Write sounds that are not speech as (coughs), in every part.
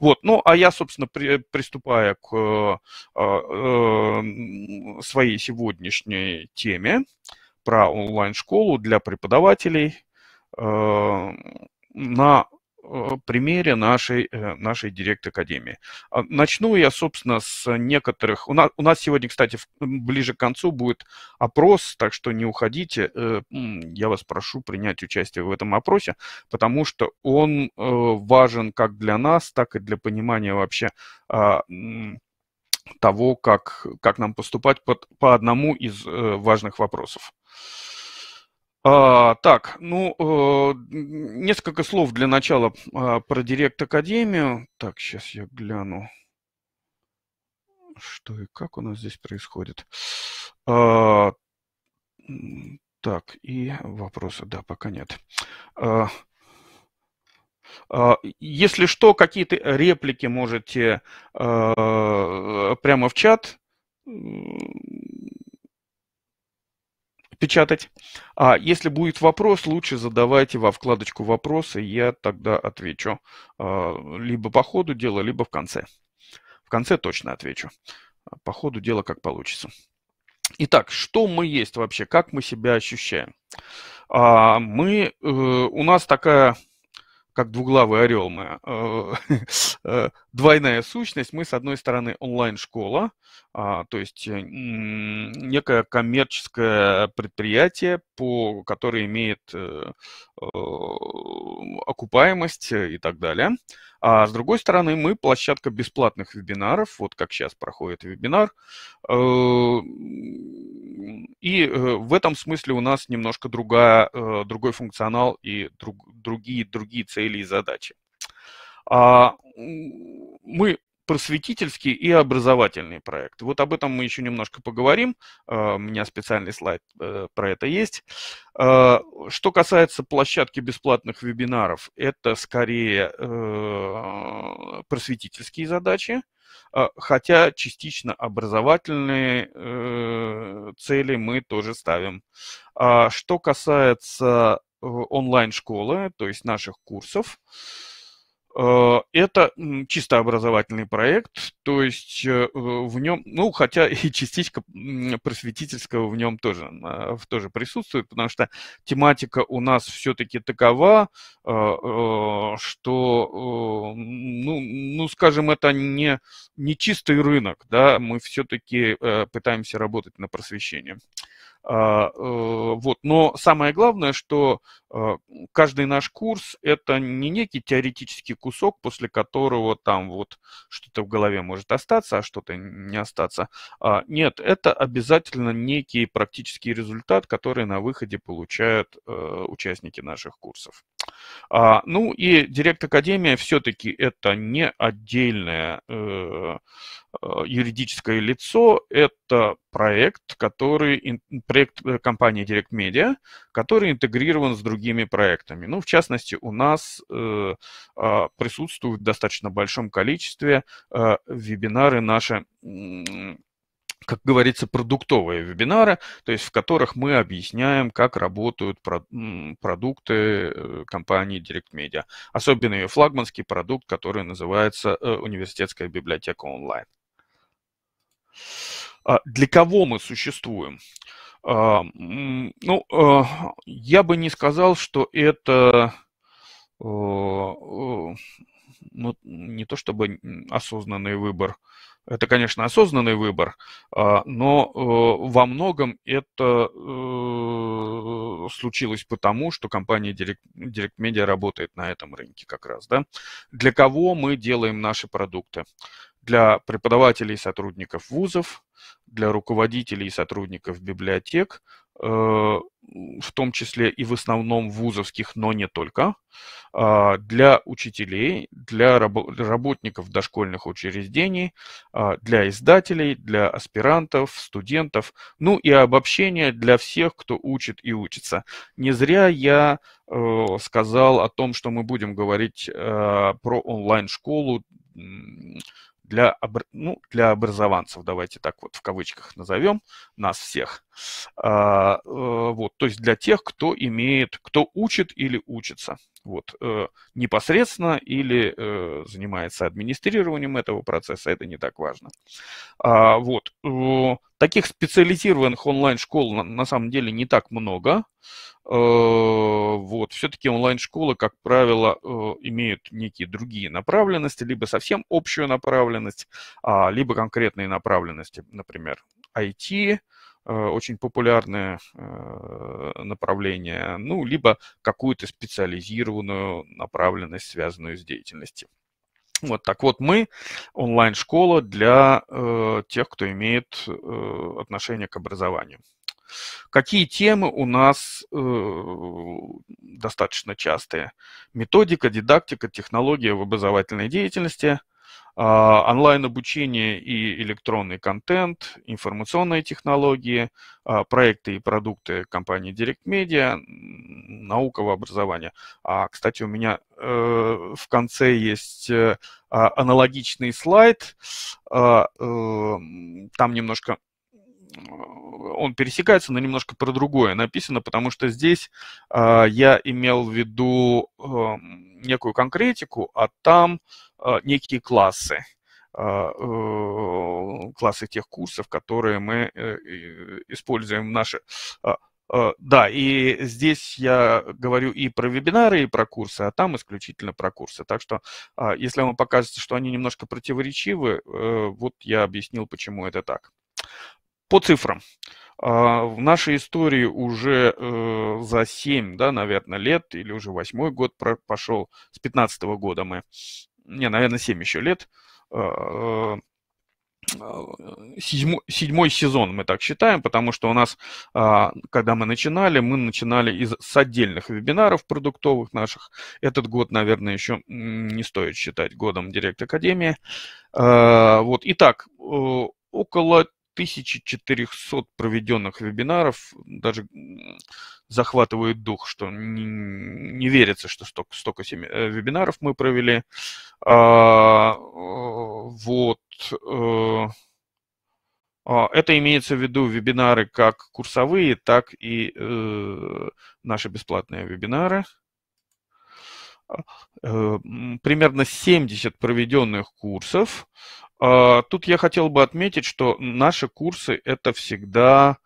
Вот, ну, а я, собственно, при, приступая к э, э, своей сегодняшней теме про онлайн-школу для преподавателей э, на Э, примере нашей, э, нашей Директ-Академии. А, начну я, собственно, с некоторых... У нас, у нас сегодня, кстати, ближе к концу будет опрос, так что не уходите. Э, я вас прошу принять участие в этом опросе, потому что он важен как для нас, так и для понимания вообще а, того, как, как нам поступать под, по одному из важных вопросов. А, так, ну, э, несколько слов для начала э, про Директ Академию. Так, сейчас я гляну, что и как у нас здесь происходит. А, так, и вопроса, да, пока нет. А, а если что, какие-то реплики можете э, прямо в чат печатать. А если будет вопрос, лучше задавайте во вкладочку «Вопросы», я тогда отвечу а, либо по ходу дела, либо в конце. В конце точно отвечу. А по ходу дела как получится. Итак, что мы есть вообще, как мы себя ощущаем? А, мы, э, у нас такая, как двуглавый орел мы, э, (laughs) э, двойная сущность. Мы, с одной стороны, онлайн-школа, а, то есть э, некое коммерческое предприятие, по, которое имеет э, э, окупаемость и так далее. А с другой стороны, мы площадка бесплатных вебинаров, вот как сейчас проходит вебинар. Э, и э, в этом смысле у нас немножко другая, э, другой функционал и друг, другие, другие цели и задачи. А Мы просветительский и образовательный проект. Вот об этом мы еще немножко поговорим. А, у меня специальный слайд э, про это есть. А, что касается площадки бесплатных вебинаров, это скорее э, просветительские задачи, а, хотя частично образовательные э, цели мы тоже ставим. Что касается онлайн-школы, то есть наших курсов, Э, это чисто образовательный проект, то есть э, в нем, ну, хотя и частичка просветительского в нем тоже, э, тоже присутствует, потому что тематика у нас все-таки такова, что, ну, ну скажем, это не, не чистый рынок, да, мы все-таки пытаемся работать на просвещение. А, э, вот. Но самое главное, что а, каждый наш курс – это не некий теоретический кусок, после которого там вот что-то в голове может остаться, а что-то не остаться. А, нет, это обязательно некий практический результат, который на выходе получают э, участники наших курсов. А, ну и Директ Академия все-таки это не отдельное э, а, юридическое лицо, это проект, который, проект э, компании Direct Media, который интегрирован с другими проектами. Ну, в частности, у нас э, а, присутствуют в достаточно большом количестве э, вебинары наши как говорится, продуктовые вебинары, то есть в которых мы объясняем, как работают продукты э, компании Direct Media. Особенно ее флагманский продукт, который называется э, «Университетская библиотека онлайн». А для кого мы существуем? А, ну, э, я бы не сказал, что это ну, не то чтобы осознанный выбор это, конечно, осознанный выбор, а, но э, во многом это э, случилось потому, что компания Direct, Media работает на этом рынке как раз. Да? Для кого мы делаем наши продукты? Для преподавателей и сотрудников вузов, для руководителей и сотрудников библиотек, э, в том числе и в основном вузовских, но не только, а, для учителей, для работников дошкольных учреждений, а, для издателей, для аспирантов, студентов, ну и обобщение для всех, кто учит и учится. Не зря я э, сказал о том, что мы будем говорить э, про онлайн-школу для, ну, для образованцев, давайте так вот в кавычках назовем, нас всех. А, э, вот, то есть для тех, кто имеет, кто учит или учится. Вот. Э, непосредственно или э, занимается администрированием этого процесса, это не так важно. А, вот. Таких специализированных онлайн-школ на самом деле не так много. Э, вот. Все-таки онлайн-школы, как правило, имеют некие другие направленности, либо совсем общую направленность, а, либо конкретные направленности, например, IT, Э, очень популярное э, направление, ну, либо какую-то специализированную направленность, связанную с деятельностью. Вот так вот мы онлайн-школа для э, тех, кто имеет э, отношение к образованию. Какие темы у нас э, достаточно частые? Методика, дидактика, технология в образовательной деятельности – а, онлайн-обучение и электронный контент, информационные технологии, а, проекты и продукты компании Direct Media, наука в образовании. А, кстати, у меня э, в конце есть э, а, аналогичный слайд. Э, там немножко он пересекается, но немножко про другое написано, потому что здесь э, я имел в виду э, некую конкретику, а там э, некие классы э, классы тех курсов, которые мы э, используем наши. Да, и здесь я говорю и про вебинары, и про курсы, а там исключительно про курсы. Так что, если вам покажется, что они немножко противоречивы, э, вот я объяснил, почему это так. По цифрам. А, в нашей истории уже э, за 7, да, наверное, лет, или уже восьмой год про пошел, с 15 года мы, не, наверное, 7 еще лет, а, а, седьмой, седьмой сезон, мы так считаем, потому что у нас, когда мы начинали, мы начинали из, с отдельных вебинаров продуктовых наших. Этот год, наверное, еще не стоит считать годом Директ Академии. Вот, итак, около 1400 проведенных вебинаров, даже захватывает дух, что не, не верится, что столько, столько э, вебинаров мы провели. А, вот. Э, а, это имеется в виду вебинары как курсовые, так и э, наши бесплатные вебинары. Э, примерно 70 проведенных курсов. А, тут я хотел бы отметить, что наши курсы это всегда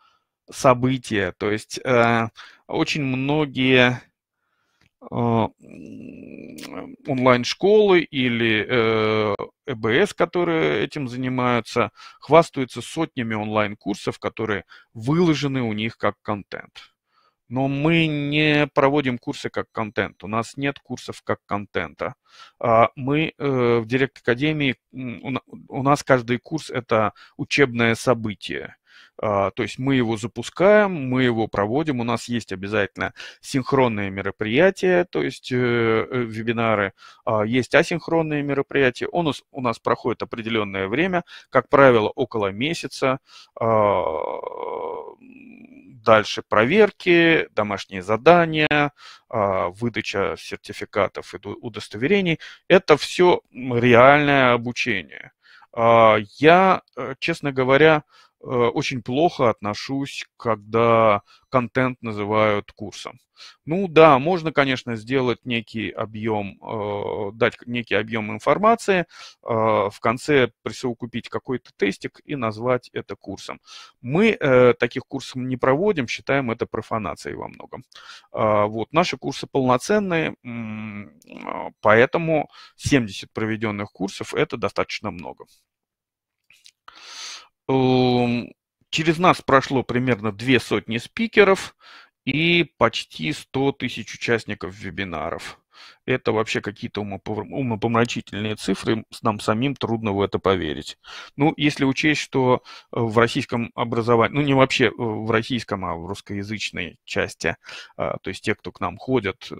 события. То есть э, очень многие э, онлайн-школы или ЭБС, э которые этим занимаются, хвастаются сотнями онлайн-курсов, которые выложены у них как контент но мы не проводим курсы как контент. У нас нет курсов как контента. А, мы э, в Директ Академии, у нас каждый курс – это учебное событие. А, то есть мы его запускаем, мы его проводим, у нас есть обязательно синхронные мероприятия, то есть э, э, вебинары, а, есть асинхронные мероприятия, он у нас проходит определенное время, как правило, около месяца, Дальше проверки, домашние задания, а, выдача сертификатов и удостоверений. Это все реальное обучение. А, я, э, честно говоря, Э, очень плохо отношусь, когда контент называют курсом. Ну да, можно, конечно, сделать некий объем, э, дать некий объем информации, э, в конце присовокупить какой-то тестик и назвать это курсом. Мы э, таких курсов не проводим, считаем это профанацией во многом. Э, вот, наши курсы полноценные, э, поэтому 70 проведенных курсов – это достаточно много. Эм, через нас прошло примерно две сотни спикеров и почти 100 тысяч участников вебинаров. Это вообще какие-то умопомрачительные цифры, нам самим трудно в это поверить. Ну, если учесть, что э, в российском образовании, ну не вообще э, в российском, а в русскоязычной части, э, то есть те, кто к нам ходят,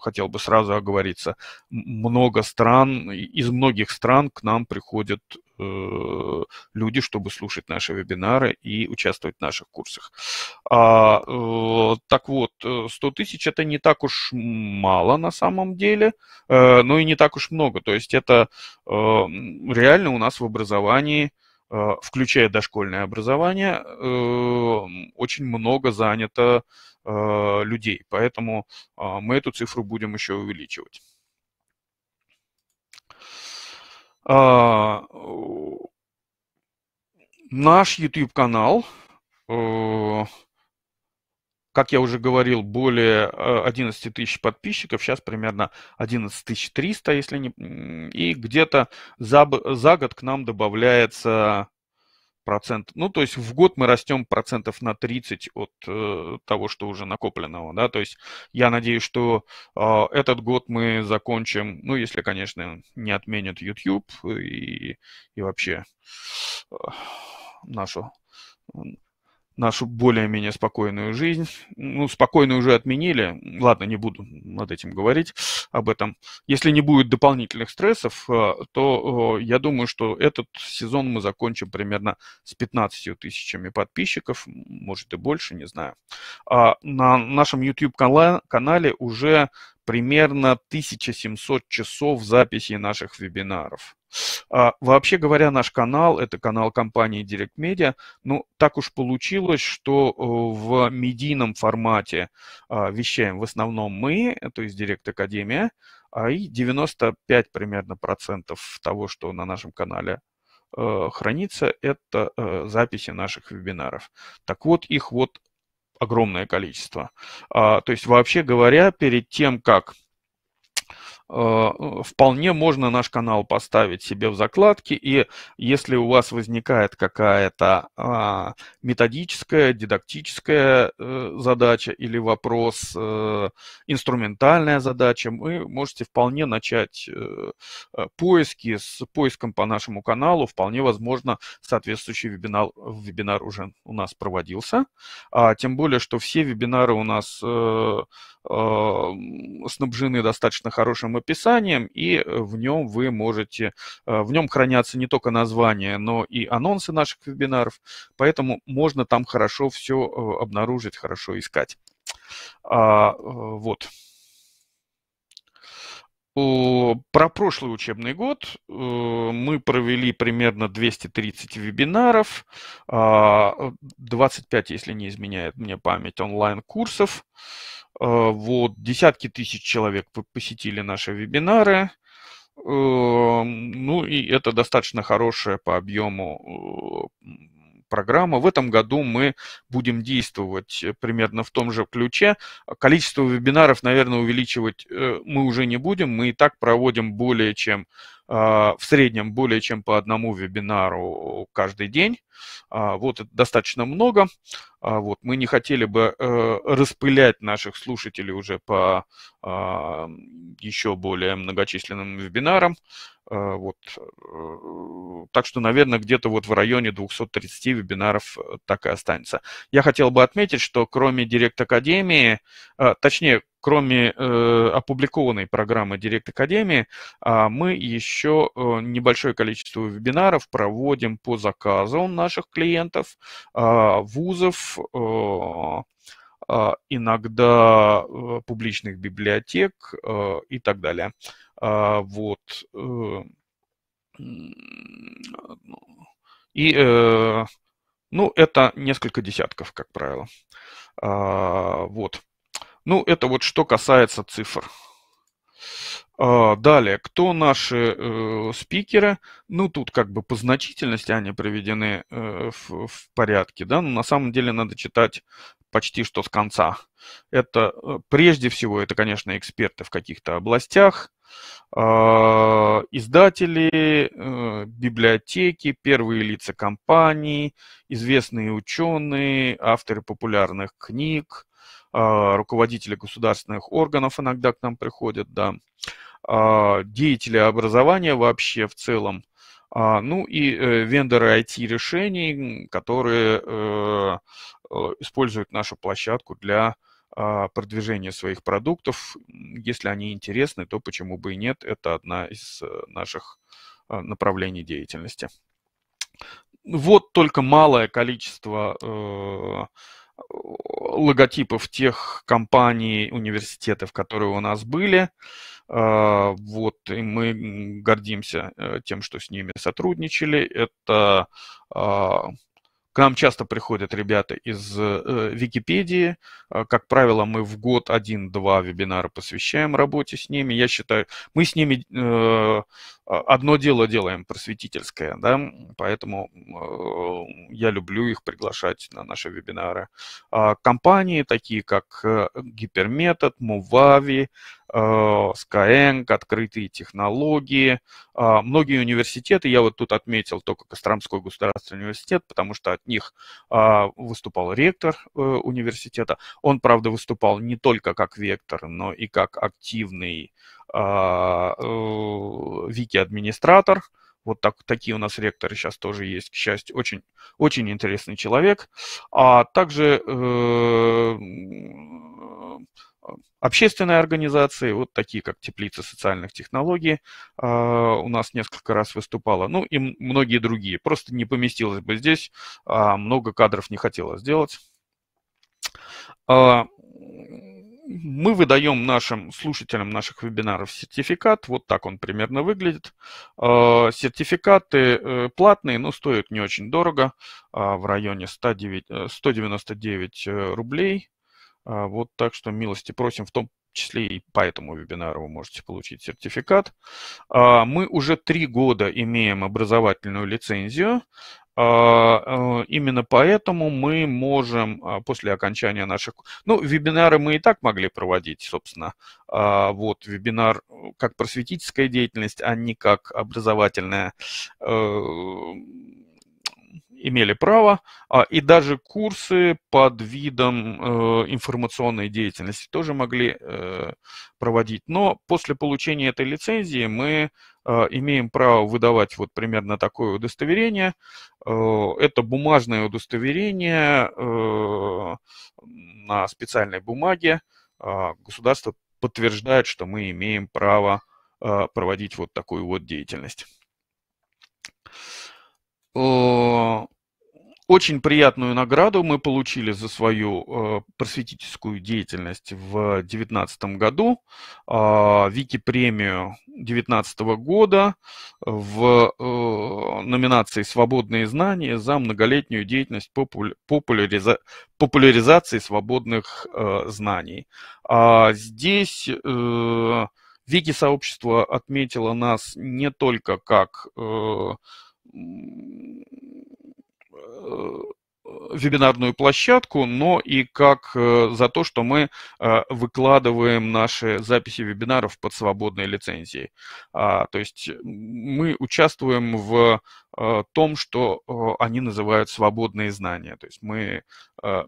хотел бы сразу оговориться, много стран, из многих стран к нам приходят Э, люди, чтобы слушать наши вебинары и участвовать в наших курсах. А, э, так вот, 100 э, тысяч это не так уж мало на самом деле, но и не так уж много. То есть это реально у нас в образовании включая дошкольное образование, очень много занято людей. Поэтому мы эту цифру будем еще увеличивать. А, наш YouTube-канал, э, как я уже говорил, более 11 э, тысяч подписчиков, сейчас примерно 11 тысяч 300, если не... И где-то за, за год к нам добавляется процент, ну, то есть в год мы растем процентов на 30 от э, того, что уже накопленного, да, то есть я надеюсь, что э, этот год мы закончим, ну, если, конечно, не отменят YouTube и, и вообще э, нашу нашу более-менее спокойную жизнь. Ну, спокойную уже отменили. Ладно, не буду над этим говорить об этом. Если не будет дополнительных стрессов, э, то я думаю, что этот сезон мы закончим примерно с 15 тысячами подписчиков, может и больше, не знаю. А на нашем YouTube-канале уже примерно 1700 часов записи наших вебинаров. А, вообще говоря, наш канал, это канал компании Direct Media, ну, так уж получилось, что э, в медийном формате а, вещаем в основном мы, то есть Direct Академия, и 95 примерно процентов того, что на нашем канале э, хранится, это э, записи наших вебинаров. Так вот, их вот огромное количество. А, то есть, вообще говоря, перед тем, как а, ну, вполне можно наш канал поставить себе в закладки, и если у вас возникает какая-то а, методическая, дидактическая э, задача или вопрос, э, инструментальная задача, вы можете вполне начать э, поиски с поиском по нашему каналу, вполне возможно, соответствующий вебинар, вебинар уже у нас проводился, а, тем более, что все вебинары у нас Э, снабжены достаточно хорошим описанием, и э, в нем вы можете, э, в нем хранятся не только названия, но и анонсы наших вебинаров, поэтому можно там хорошо все обнаружить, хорошо искать. А, вот. Про прошлый учебный год мы провели примерно 230 вебинаров, 25, а, если не изменяет мне память, онлайн-курсов. Э, вот, десятки тысяч человек посетили наши вебинары. Эм, ну и это достаточно хорошая по объему э, программа. В этом году мы будем действовать э, примерно в том же ключе. Количество вебинаров, наверное, увеличивать мы уже не будем. Мы и так проводим более чем а, в среднем более чем по одному вебинару каждый день. А, вот достаточно много. А, вот, мы не хотели бы э, распылять наших слушателей уже по еще более многочисленным вебинарам. Вот. Э, так что, наверное, где-то вот в районе 230 вебинаров э, так и останется. Я хотел бы отметить, что кроме Директ Академии, точнее, кроме э, опубликованной программы Директ Академии, э, мы еще э, небольшое количество вебинаров проводим по заказу наших клиентов, э, вузов, э, а, иногда э, публичных библиотек э, и так далее. А, э, вот. И, э, ну, это несколько десятков, как правило. Вот. Ну, это вот что касается цифр. А, далее, кто наши э, спикеры? Ну, тут как бы по значительности они приведены э, в, в порядке, да, но на самом деле надо читать почти что с конца. Это э, прежде всего, это, конечно, эксперты в каких-то областях, э, издатели, э, библиотеки, первые лица компаний, известные ученые, авторы популярных книг, а, руководители государственных органов иногда к нам приходят, да, а, деятели образования вообще в целом, а, ну и э, вендоры IT-решений, которые э, э, используют нашу площадку для продвижения своих продуктов. Если они интересны, то почему бы и нет, это одна из наших направлений деятельности. Вот только малое количество логотипов тех компаний, университетов, которые у нас были. А, вот, и мы гордимся э, тем, что с ними сотрудничали. Это а, к нам часто приходят ребята из э, Википедии. Э, как правило, мы в год один-два вебинара посвящаем работе с ними. Я считаю, мы с ними э, а, одно дело делаем просветительское, да, поэтому э, я люблю их приглашать на наши вебинары. А компании такие, как э, Гиперметод, Мувави, Э, Skyeng, открытые технологии. А, многие университеты, я вот тут отметил только Костромской государственный университет, потому что от них а, выступал ректор э, университета. Он, правда, выступал не только как вектор, но и как активный а, э, вики-администратор. Вот так, такие у нас ректоры сейчас тоже есть, к счастью. Очень, очень интересный человек. А также э, общественные организации, вот такие как Теплица социальных технологий, а, у нас несколько раз выступала, ну и многие другие. Просто не поместилось бы здесь, а, много кадров не хотелось сделать. А, мы выдаем нашим слушателям наших вебинаров сертификат. Вот так он примерно выглядит. Сертификаты э, платные, но стоят не очень дорого, в районе 109, 199 э, э, рублей. А, вот так что милости просим, в том числе и по этому вебинару вы можете получить сертификат. А, мы уже три года имеем образовательную лицензию. А, э, именно поэтому мы можем после окончания наших... Ну, вебинары мы и так могли проводить, собственно. Вот вебинар э, как просветительская деятельность, а не как образовательная э, имели право, а, и даже курсы под видом э, информационной деятельности тоже могли э, проводить. Но после получения этой лицензии мы э, имеем право выдавать вот примерно такое удостоверение. Это бумажное удостоверение на специальной бумаге. А, государство подтверждает, что мы имеем право проводить вот такую вот деятельность. Э, очень приятную награду мы получили за свою э, просветительскую деятельность в 2019 году, а, Вики-премию 2019 года в э, номинации «Свободные знания» за многолетнюю деятельность популяриза популяризации свободных знаний. А здесь Вики-сообщество отметило нас не только как Э, вебинарную площадку, но и как э, за то, что мы э, выкладываем наши записи вебинаров под свободной лицензией. А, то есть мы участвуем в том, что они называют свободные знания. То есть мы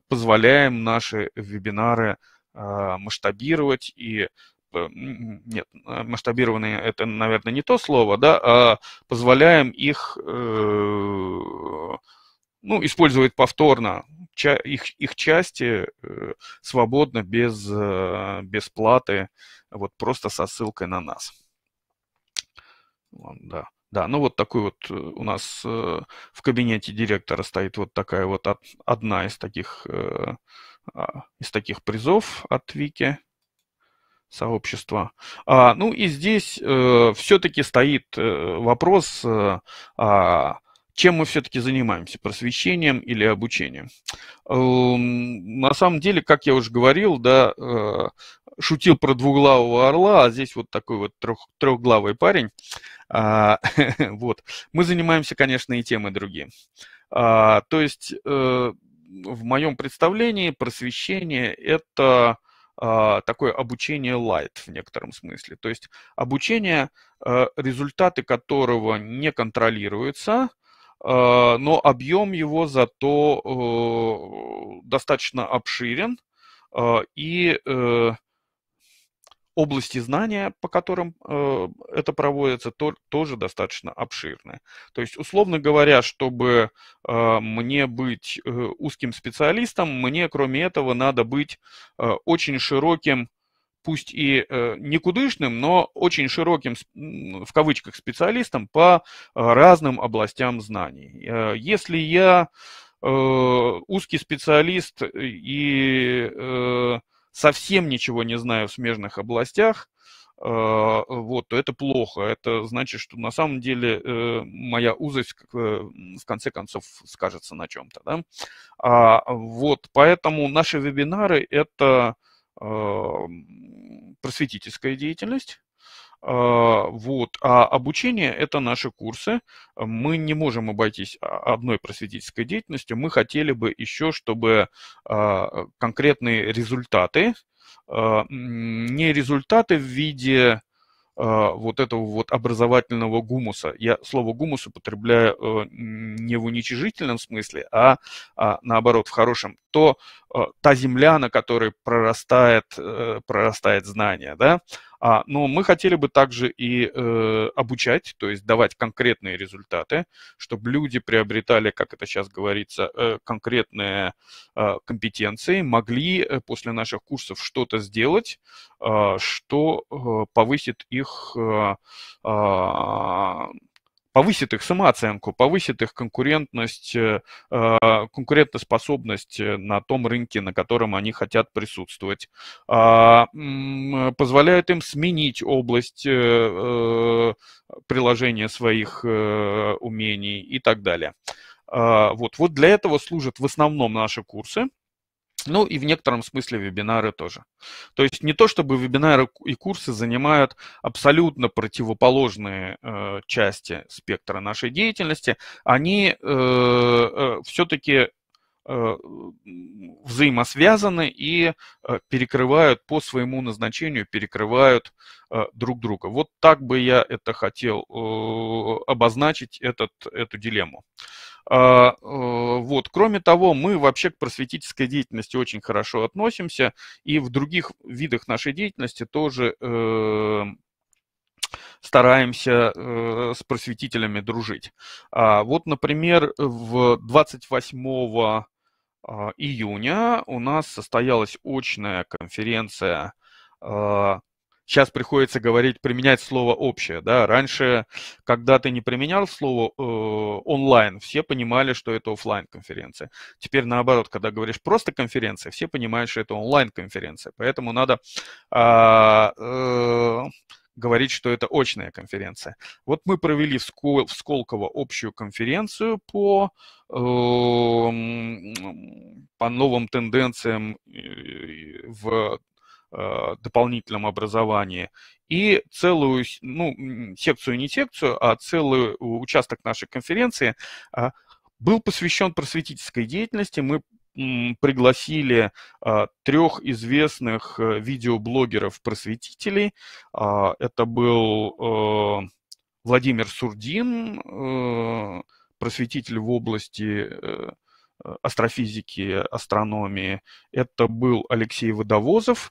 позволяем наши вебинары масштабировать и Э, нет, а, масштабированные это, наверное, не то слово, да, а позволяем их э, ну, использовать повторно их, их части э, свободно, без, без платы, вот просто со ссылкой на нас. Да. Да, ну вот такой вот у нас в кабинете директора стоит вот такая вот одна из таких, а, из таких призов от Вики сообщества. А, ну и здесь э, все-таки стоит э, вопрос, э, а, чем мы все-таки занимаемся, просвещением или обучением. Э, на самом деле, как я уже говорил, да, э, шутил про двуглавого орла, а здесь вот такой вот трех, трехглавый парень. А, (laughs) вот. Мы занимаемся, конечно, и тем, и другим. А, то есть э, в моем представлении просвещение – это а, такое обучение light в некотором смысле. То есть обучение, э, результаты которого не контролируются, а, но объем его зато э, достаточно обширен, а, и э, области знания, по которым э, это проводится, тоже достаточно обширны. То есть, условно говоря, чтобы э, мне быть э, узким специалистом, мне, кроме этого, надо быть очень широким, пусть и э, никудышным, но очень широким, в кавычках, специалистом по разным областям знаний. если я узкий специалист и... Э, совсем ничего не знаю в смежных областях, э, вот, то это плохо. Это значит, что на самом деле э, моя узость в конце концов скажется на чем-то. Да? А, вот, поэтому наши вебинары – это э, просветительская деятельность, а, вот. А обучение – это наши курсы. Мы не можем обойтись а, одной просветительской деятельностью. Мы хотели бы еще, чтобы а, конкретные результаты, не результаты в виде вот этого вот образовательного гумуса. Я слово гумус употребляю э, не в уничижительном смысле, а наоборот в хорошем. То э, та земля, на которой прорастает, э, прорастает знание, да, а, но мы хотели бы также и э, обучать, то есть давать конкретные результаты, чтобы люди приобретали, как это сейчас говорится, э, конкретные э, компетенции, могли э, после наших курсов что-то сделать, э, что э, повысит их э, э, повысит их самооценку, повысит их конкурентность, э, а, конкурентоспособность э, на том рынке, на котором они хотят присутствовать, а, э, позволяет им сменить область приложения своих умений и так далее. А, вот, вот для этого служат в основном наши курсы. Ну и в некотором смысле вебинары тоже. То есть не то, чтобы вебинары и курсы занимают абсолютно противоположные э, части спектра нашей деятельности, они э, э, все-таки э, взаимосвязаны и э, перекрывают по своему назначению, перекрывают э, друг друга. Вот так бы я это хотел э, обозначить, этот, эту дилемму. Э, а, э, вот. Кроме того, мы вообще к просветительской деятельности очень хорошо относимся, и в других видах нашей деятельности тоже э, стараемся э, с просветителями дружить. А, вот, например, в 28 а, июня у нас состоялась очная конференция Сейчас приходится говорить, применять слово общее. Да? Раньше, когда ты не применял слово э, онлайн, все понимали, что это офлайн конференция. Теперь наоборот, когда говоришь просто конференция, все понимают, что это онлайн конференция. Поэтому надо э, э, говорить, что это очная конференция. Вот мы провели в, Скол в Сколково общую конференцию по, э, по новым тенденциям э, в Э, дополнительном образовании, и целую, ну, секцию не секцию, а целый участок нашей конференции э, был посвящен просветительской деятельности. Мы пригласили э, трех известных видеоблогеров-просветителей. это был Владимир Сурдин, просветитель в области астрофизики, астрономии. Это был Алексей Водовозов,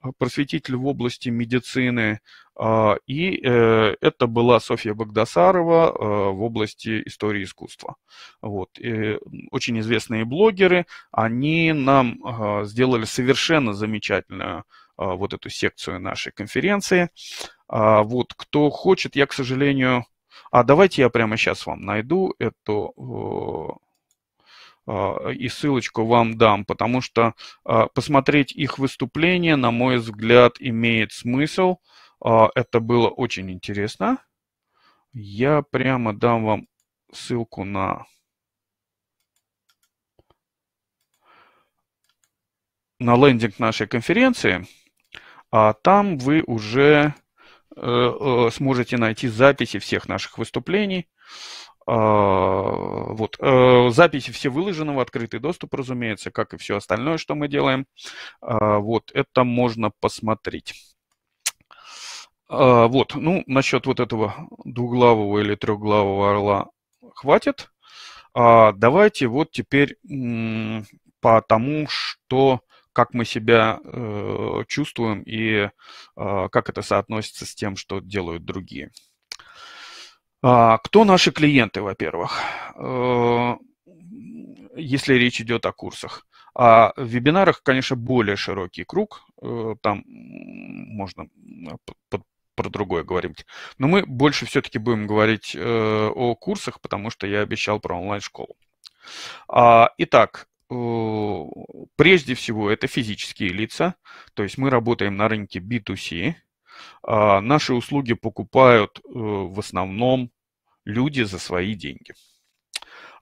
а, просветитель в области медицины, а, и э, это была Софья Богдасарова э, в области истории искусства. Вот. И очень известные блогеры, они нам а, сделали совершенно замечательную вот эту секцию нашей конференции. Вот, кто хочет, я, к сожалению... А давайте я прямо сейчас вам найду эту а, и ссылочку вам дам, потому что а, посмотреть их выступление, на мой взгляд, имеет смысл. А, это было очень интересно. Я прямо дам вам ссылку на на лендинг нашей конференции, а там вы уже э, э, сможете найти записи всех наших выступлений. А, вот. Э, записи все выложены в открытый доступ, разумеется, как и все остальное, что мы делаем. А, вот, это можно посмотреть. А, вот, ну, насчет вот этого двуглавого или трехглавого орла хватит. Давайте вот теперь по тому, что как мы себя э, чувствуем и э, как это соотносится с тем, что делают другие. А, кто наши клиенты, во-первых, э, если речь идет о курсах? А в вебинарах, конечно, более широкий круг, э, там можно э, про другое говорить. Но мы больше все-таки будем говорить о курсах, потому что я обещал про онлайн-школу. А, итак, прежде всего это физические лица, то есть мы работаем на рынке B2C, а, наши услуги покупают э, в основном люди за свои деньги.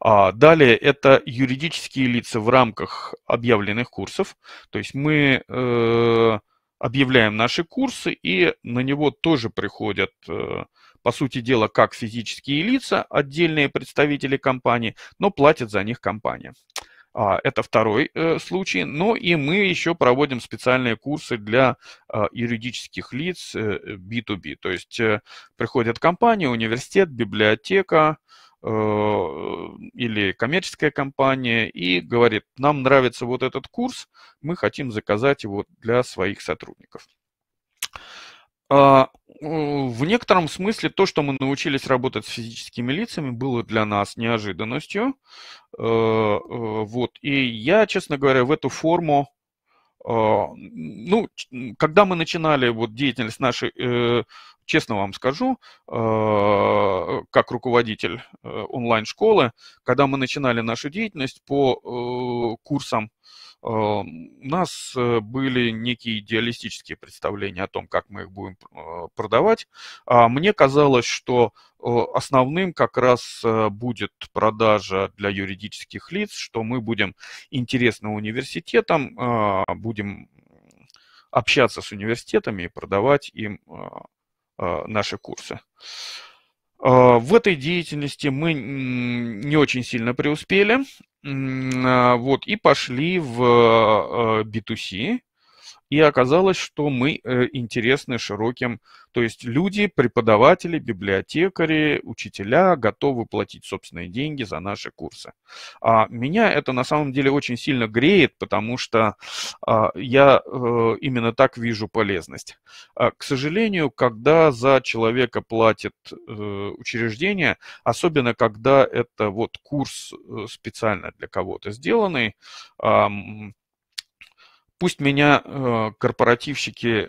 А, далее это юридические лица в рамках объявленных курсов. То есть мы э, объявляем наши курсы, и на него тоже приходят, э, по сути дела, как физические лица, отдельные представители компании, но платят за них компания. А, это второй э, случай. Но ну и мы еще проводим специальные курсы для а, юридических лиц B2B. Э, То есть э, приходит компания, университет, библиотека, или коммерческая компания и говорит, нам нравится вот этот курс, мы хотим заказать его для своих сотрудников. А, в некотором смысле то, что мы научились работать с физическими лицами, было для нас неожиданностью. Э, э, вот. И я, честно говоря, в эту форму э, ну, когда мы начинали вот деятельность нашей, честно вам скажу, как руководитель онлайн-школы, когда мы начинали нашу деятельность по курсам Э, у нас э, были некие идеалистические представления о том, как мы их будем э, продавать. А Мне казалось, что основным как раз будет продажа для юридических лиц, что мы будем интересны университетам, а, будем общаться с университетами и продавать им наши курсы. А, в этой деятельности мы не очень сильно преуспели, а, вот, и пошли в а, B2C, и оказалось, что мы э, интересны широким, то есть люди, преподаватели, библиотекари, учителя готовы платить собственные деньги за наши курсы. А меня это на самом деле очень сильно греет, потому что а, я э, именно так вижу полезность. А, к сожалению, когда за человека платит э, учреждение, особенно когда это вот курс э, специально для кого-то сделанный, э, Пусть меня э, корпоративщики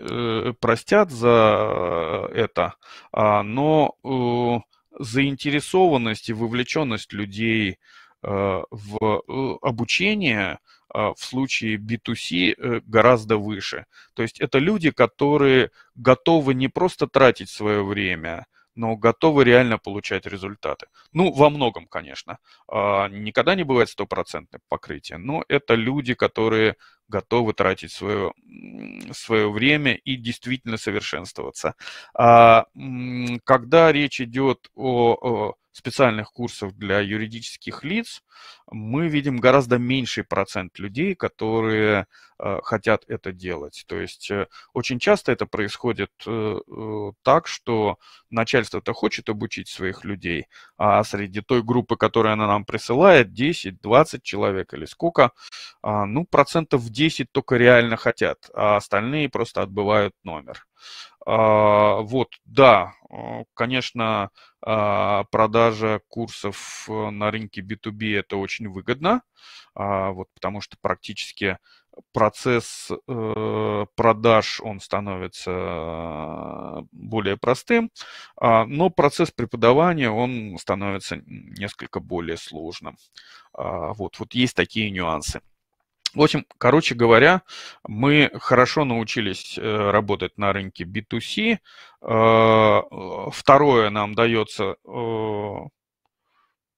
э, простят за э, это, а, но э, заинтересованность и вовлеченность людей э, в э, обучение а, в случае B2C э, гораздо выше. То есть это люди, которые готовы не просто тратить свое время, но готовы реально получать результаты. Ну, во многом, конечно. А, никогда не бывает стопроцентное покрытие, но это люди, которые готовы тратить свое, свое время и действительно совершенствоваться. А, когда речь идет о специальных курсах для юридических лиц, мы видим гораздо меньший процент людей, которые Э, хотят это делать. То есть э, очень часто это происходит э, так, что начальство-то хочет обучить своих людей, а среди той группы, которую она нам присылает, 10-20 человек или сколько, а, ну, процентов 10 только реально хотят, а остальные просто отбывают номер. А, вот, да, конечно, а, продажа курсов на рынке B2B это очень выгодно, вот, потому что практически процесс э, продаж, он становится более простым, э, но процесс преподавания, он становится несколько более сложным. Э, вот, вот есть такие нюансы. В общем, короче говоря, мы хорошо научились э, работать на рынке B2C. Э, э, второе нам дается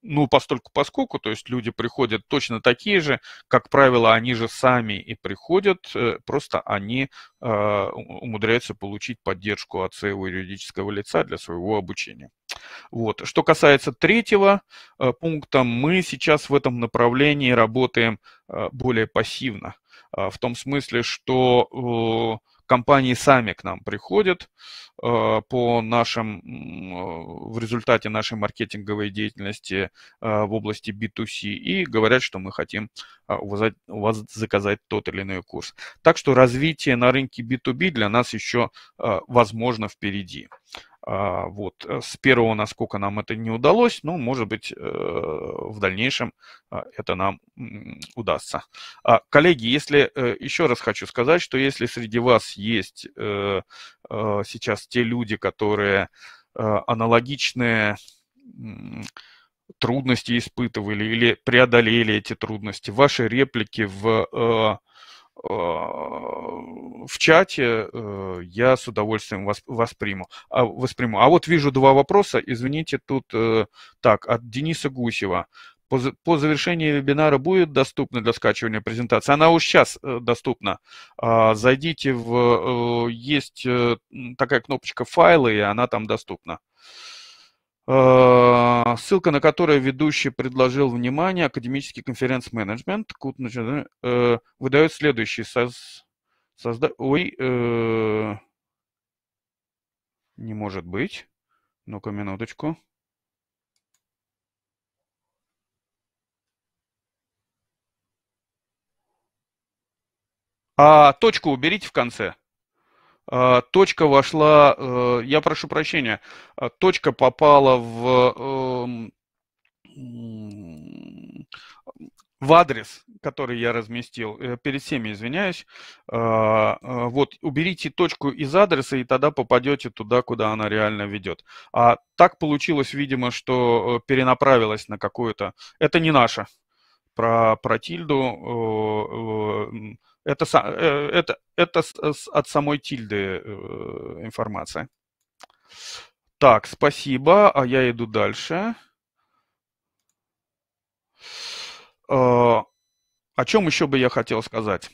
ну, постольку поскольку, то есть люди приходят точно такие же, как правило, они же сами и приходят, э, просто они э, умудряются получить поддержку от своего юридического лица для своего обучения. Вот. Что касается третьего э, пункта, мы сейчас в этом направлении работаем э, более пассивно, а, в том смысле, что компании сами к нам приходят э, по нашим, э, в результате нашей маркетинговой деятельности э, в области B2C и говорят, что мы хотим э, у вас, у вас заказать тот или иной курс. Так что развитие на рынке B2B для нас еще э, возможно впереди. А, вот. Э, с первого, насколько нам это не удалось, но, ну, может быть, э, в дальнейшем э, это нам удастся. А, коллеги, если еще раз хочу сказать, что если среди вас есть сейчас те люди, которые аналогичные трудности испытывали или преодолели эти трудности, ваши реплики в а, в чате, э, я с удовольствием вас восприму. А, восприму. а вот вижу два вопроса, извините, тут э, так, от Дениса Гусева. По, по завершении вебинара будет доступна для скачивания презентация? Она уже сейчас э, доступна. А, зайдите в... Есть такая кнопочка «Файлы», и она там доступна. Э, ссылка на которую ведущий предложил внимание, академический конференц-менеджмент, э, выдает следующий соз... созда... Ой, э... не может быть. Ну-ка, минуточку. А точку уберите в конце. А, точка вошла, э, я прошу прощения, а, точка попала в, эм, в адрес, который я разместил. Э, перед всеми извиняюсь. А, вот, уберите точку из адреса, и тогда попадете туда, куда она реально ведет. А так получилось, видимо, что э, перенаправилась на какую-то... Это не наша про, про тильду. Э, э, э, это, это, это от самой тильды информация. Так, спасибо, а я иду дальше. О чем еще бы я хотел сказать?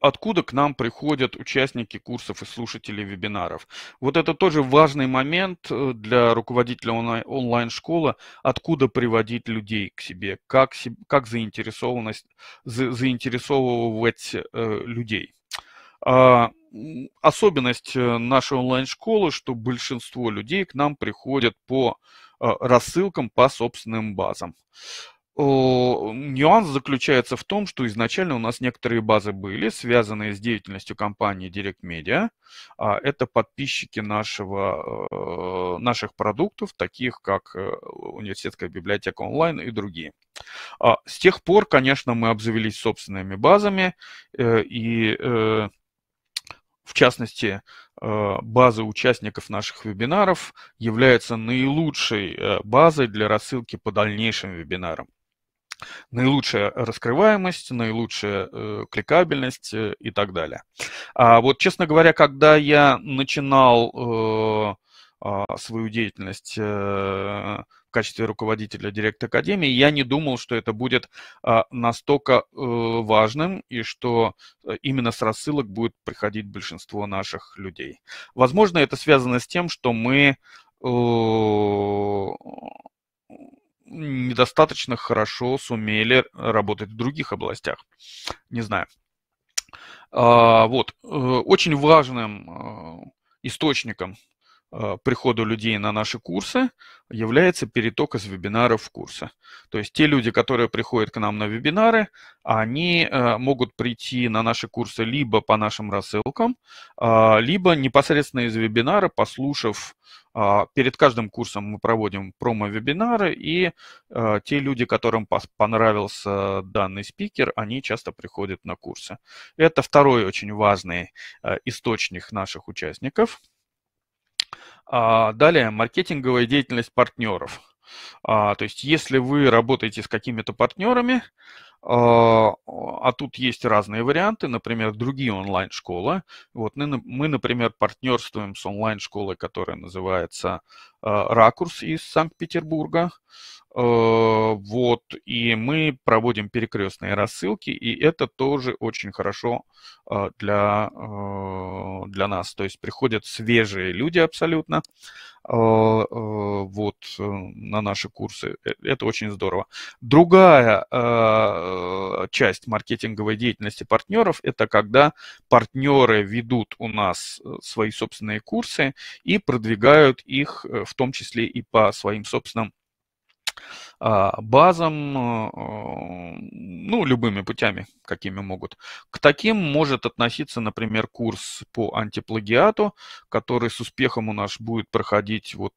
откуда к нам приходят участники курсов и слушатели вебинаров? Вот это тоже важный момент э, для руководителя онлайн-школы, откуда приводить людей к себе, как, как заинтересованность, заинтересовывать э, людей. А, особенность э, нашей онлайн-школы, что большинство людей к нам приходят по э, рассылкам по собственным базам. Нюанс заключается в том, что изначально у нас некоторые базы были, связанные с деятельностью компании Direct Media. А, это подписчики нашего, э, наших продуктов, таких как э, университетская библиотека онлайн и другие. А, с тех пор, конечно, мы обзавелись собственными базами, э, и в частности, база участников наших вебинаров является наилучшей базой для рассылки по дальнейшим вебинарам наилучшая раскрываемость, наилучшая э, кликабельность э, и так далее. А вот, честно говоря, когда я начинал э, а, свою деятельность э, в качестве руководителя Директ Академии, я не думал, что это будет а, настолько э, важным и что э, именно с рассылок будет приходить большинство наших людей. Возможно, это связано с тем, что мы недостаточно хорошо сумели работать в других областях. Не знаю. А, вот. Э, очень важным э, источником Э, приходу людей на наши курсы является переток из вебинаров в курсы. То есть те люди, которые приходят к нам на вебинары, они э, могут прийти на наши курсы либо по нашим рассылкам, а, либо непосредственно из вебинара, послушав а, Перед каждым курсом мы проводим промо-вебинары, и э, те люди, которым понравился данный спикер, они часто приходят на курсы. Это второй очень важный источник наших участников – а, далее, маркетинговая деятельность партнеров. А, то есть, если вы работаете с какими-то партнерами, а, а тут есть разные варианты, например, другие онлайн-школы. Вот мы, мы, например, партнерствуем с онлайн-школой, которая называется «Ракурс» из Санкт-Петербурга. Э, вот, и мы проводим перекрестные рассылки, и это тоже очень хорошо а, для, э, для нас. То есть приходят свежие люди абсолютно э, вот, на наши курсы. Это очень здорово. Другая часть маркетинговой деятельности партнеров – это когда партнеры ведут у нас свои собственные курсы и продвигают их в том числе и по своим собственным а, базам, а, а, ну, любыми путями, какими могут. К таким может относиться, например, курс по антиплагиату, который с успехом у нас будет проходить вот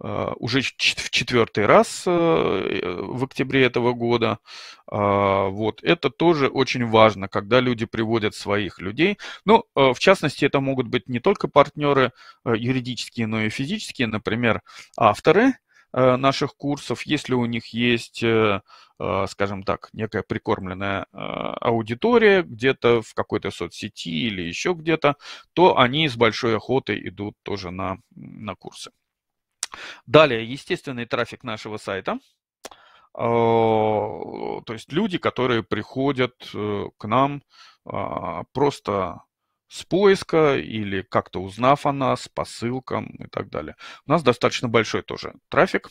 уже в четвертый раз э, э, в октябре этого года. Вот. Это тоже очень важно, когда люди приводят своих людей. Ну, в частности, это могут быть не только партнеры э, юридические, но и физические, например, авторы – Э, наших курсов, если у них есть, э, э, скажем так, некая прикормленная аудитория где-то в какой-то соцсети или еще где-то, то они с большой охотой идут тоже на, на курсы. Далее, естественный трафик нашего сайта. А, то есть люди, которые приходят к нам а, просто с поиска или как-то узнав о нас по ссылкам и так далее. У нас достаточно большой тоже трафик.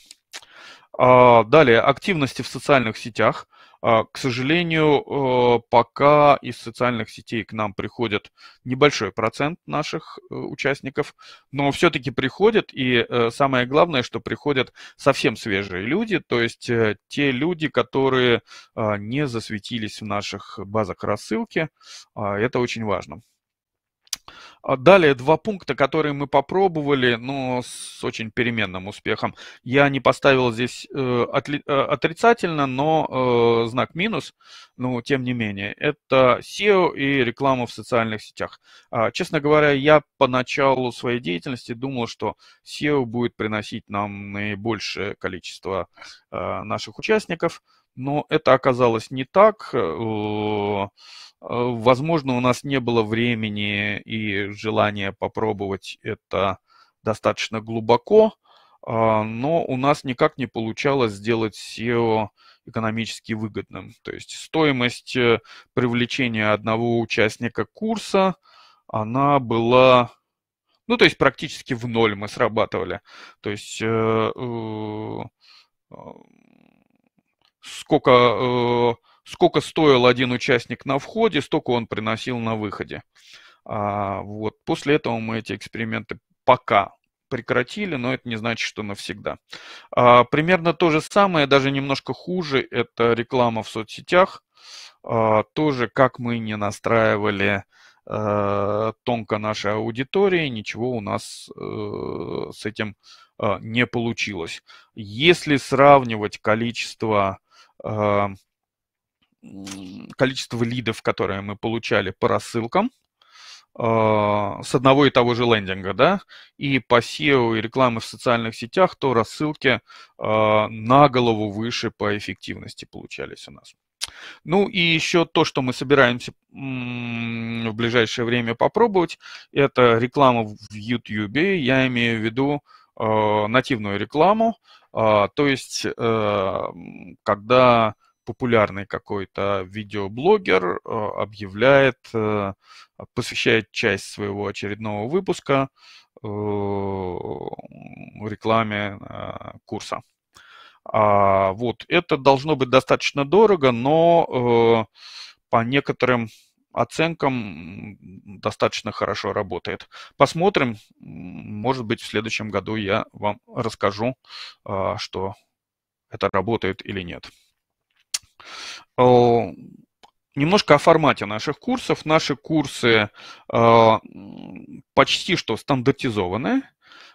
А, далее, активности в социальных сетях. А, к сожалению, э, пока из социальных сетей к нам приходит небольшой процент наших э, участников, но все-таки приходят, и э, самое главное, что приходят совсем свежие люди, то есть те люди, которые а, не засветились в наших базах рассылки. Это очень важно. А далее два пункта, которые мы попробовали, но с очень переменным успехом. Я не поставил здесь э, э, отрицательно, но э, знак минус, но тем не менее. Это SEO и реклама в социальных сетях. А, честно говоря, я по началу своей деятельности думал, что SEO будет приносить нам наибольшее количество э, наших участников, но это оказалось не так. Э, Э, возможно, у нас не было времени и желания попробовать это достаточно глубоко, а, но у нас никак не получалось сделать SEO экономически выгодным. То есть стоимость э, привлечения одного участника курса, она была ну, то есть практически в ноль мы срабатывали. То есть э, сколько сколько стоил один участник на входе, столько он приносил на выходе. А, вот. После этого мы эти эксперименты пока прекратили, но это не значит, что навсегда. А, примерно то же самое, даже немножко хуже, это реклама в соцсетях. А, тоже, как мы не настраивали а, тонко нашей аудитории, ничего у нас а, с этим а, не получилось. Если сравнивать количество а, количество лидов, которые мы получали по рассылкам а, с одного и того же лендинга, да, и по SEO и рекламы в социальных сетях, то рассылки а, на голову выше по эффективности получались у нас. Ну и еще то, что мы собираемся в ближайшее время попробовать, это реклама в YouTube. Я имею в виду э, нативную рекламу, э, то есть э, когда популярный какой-то видеоблогер а, объявляет, э, посвящает часть своего очередного выпуска э, рекламе а, курса. А, вот, это должно быть достаточно дорого, но э, по некоторым оценкам достаточно хорошо работает. Посмотрим, может быть, в следующем году я вам расскажу, что это работает или нет. Э, немножко о формате наших курсов. Наши курсы э, почти что стандартизованы,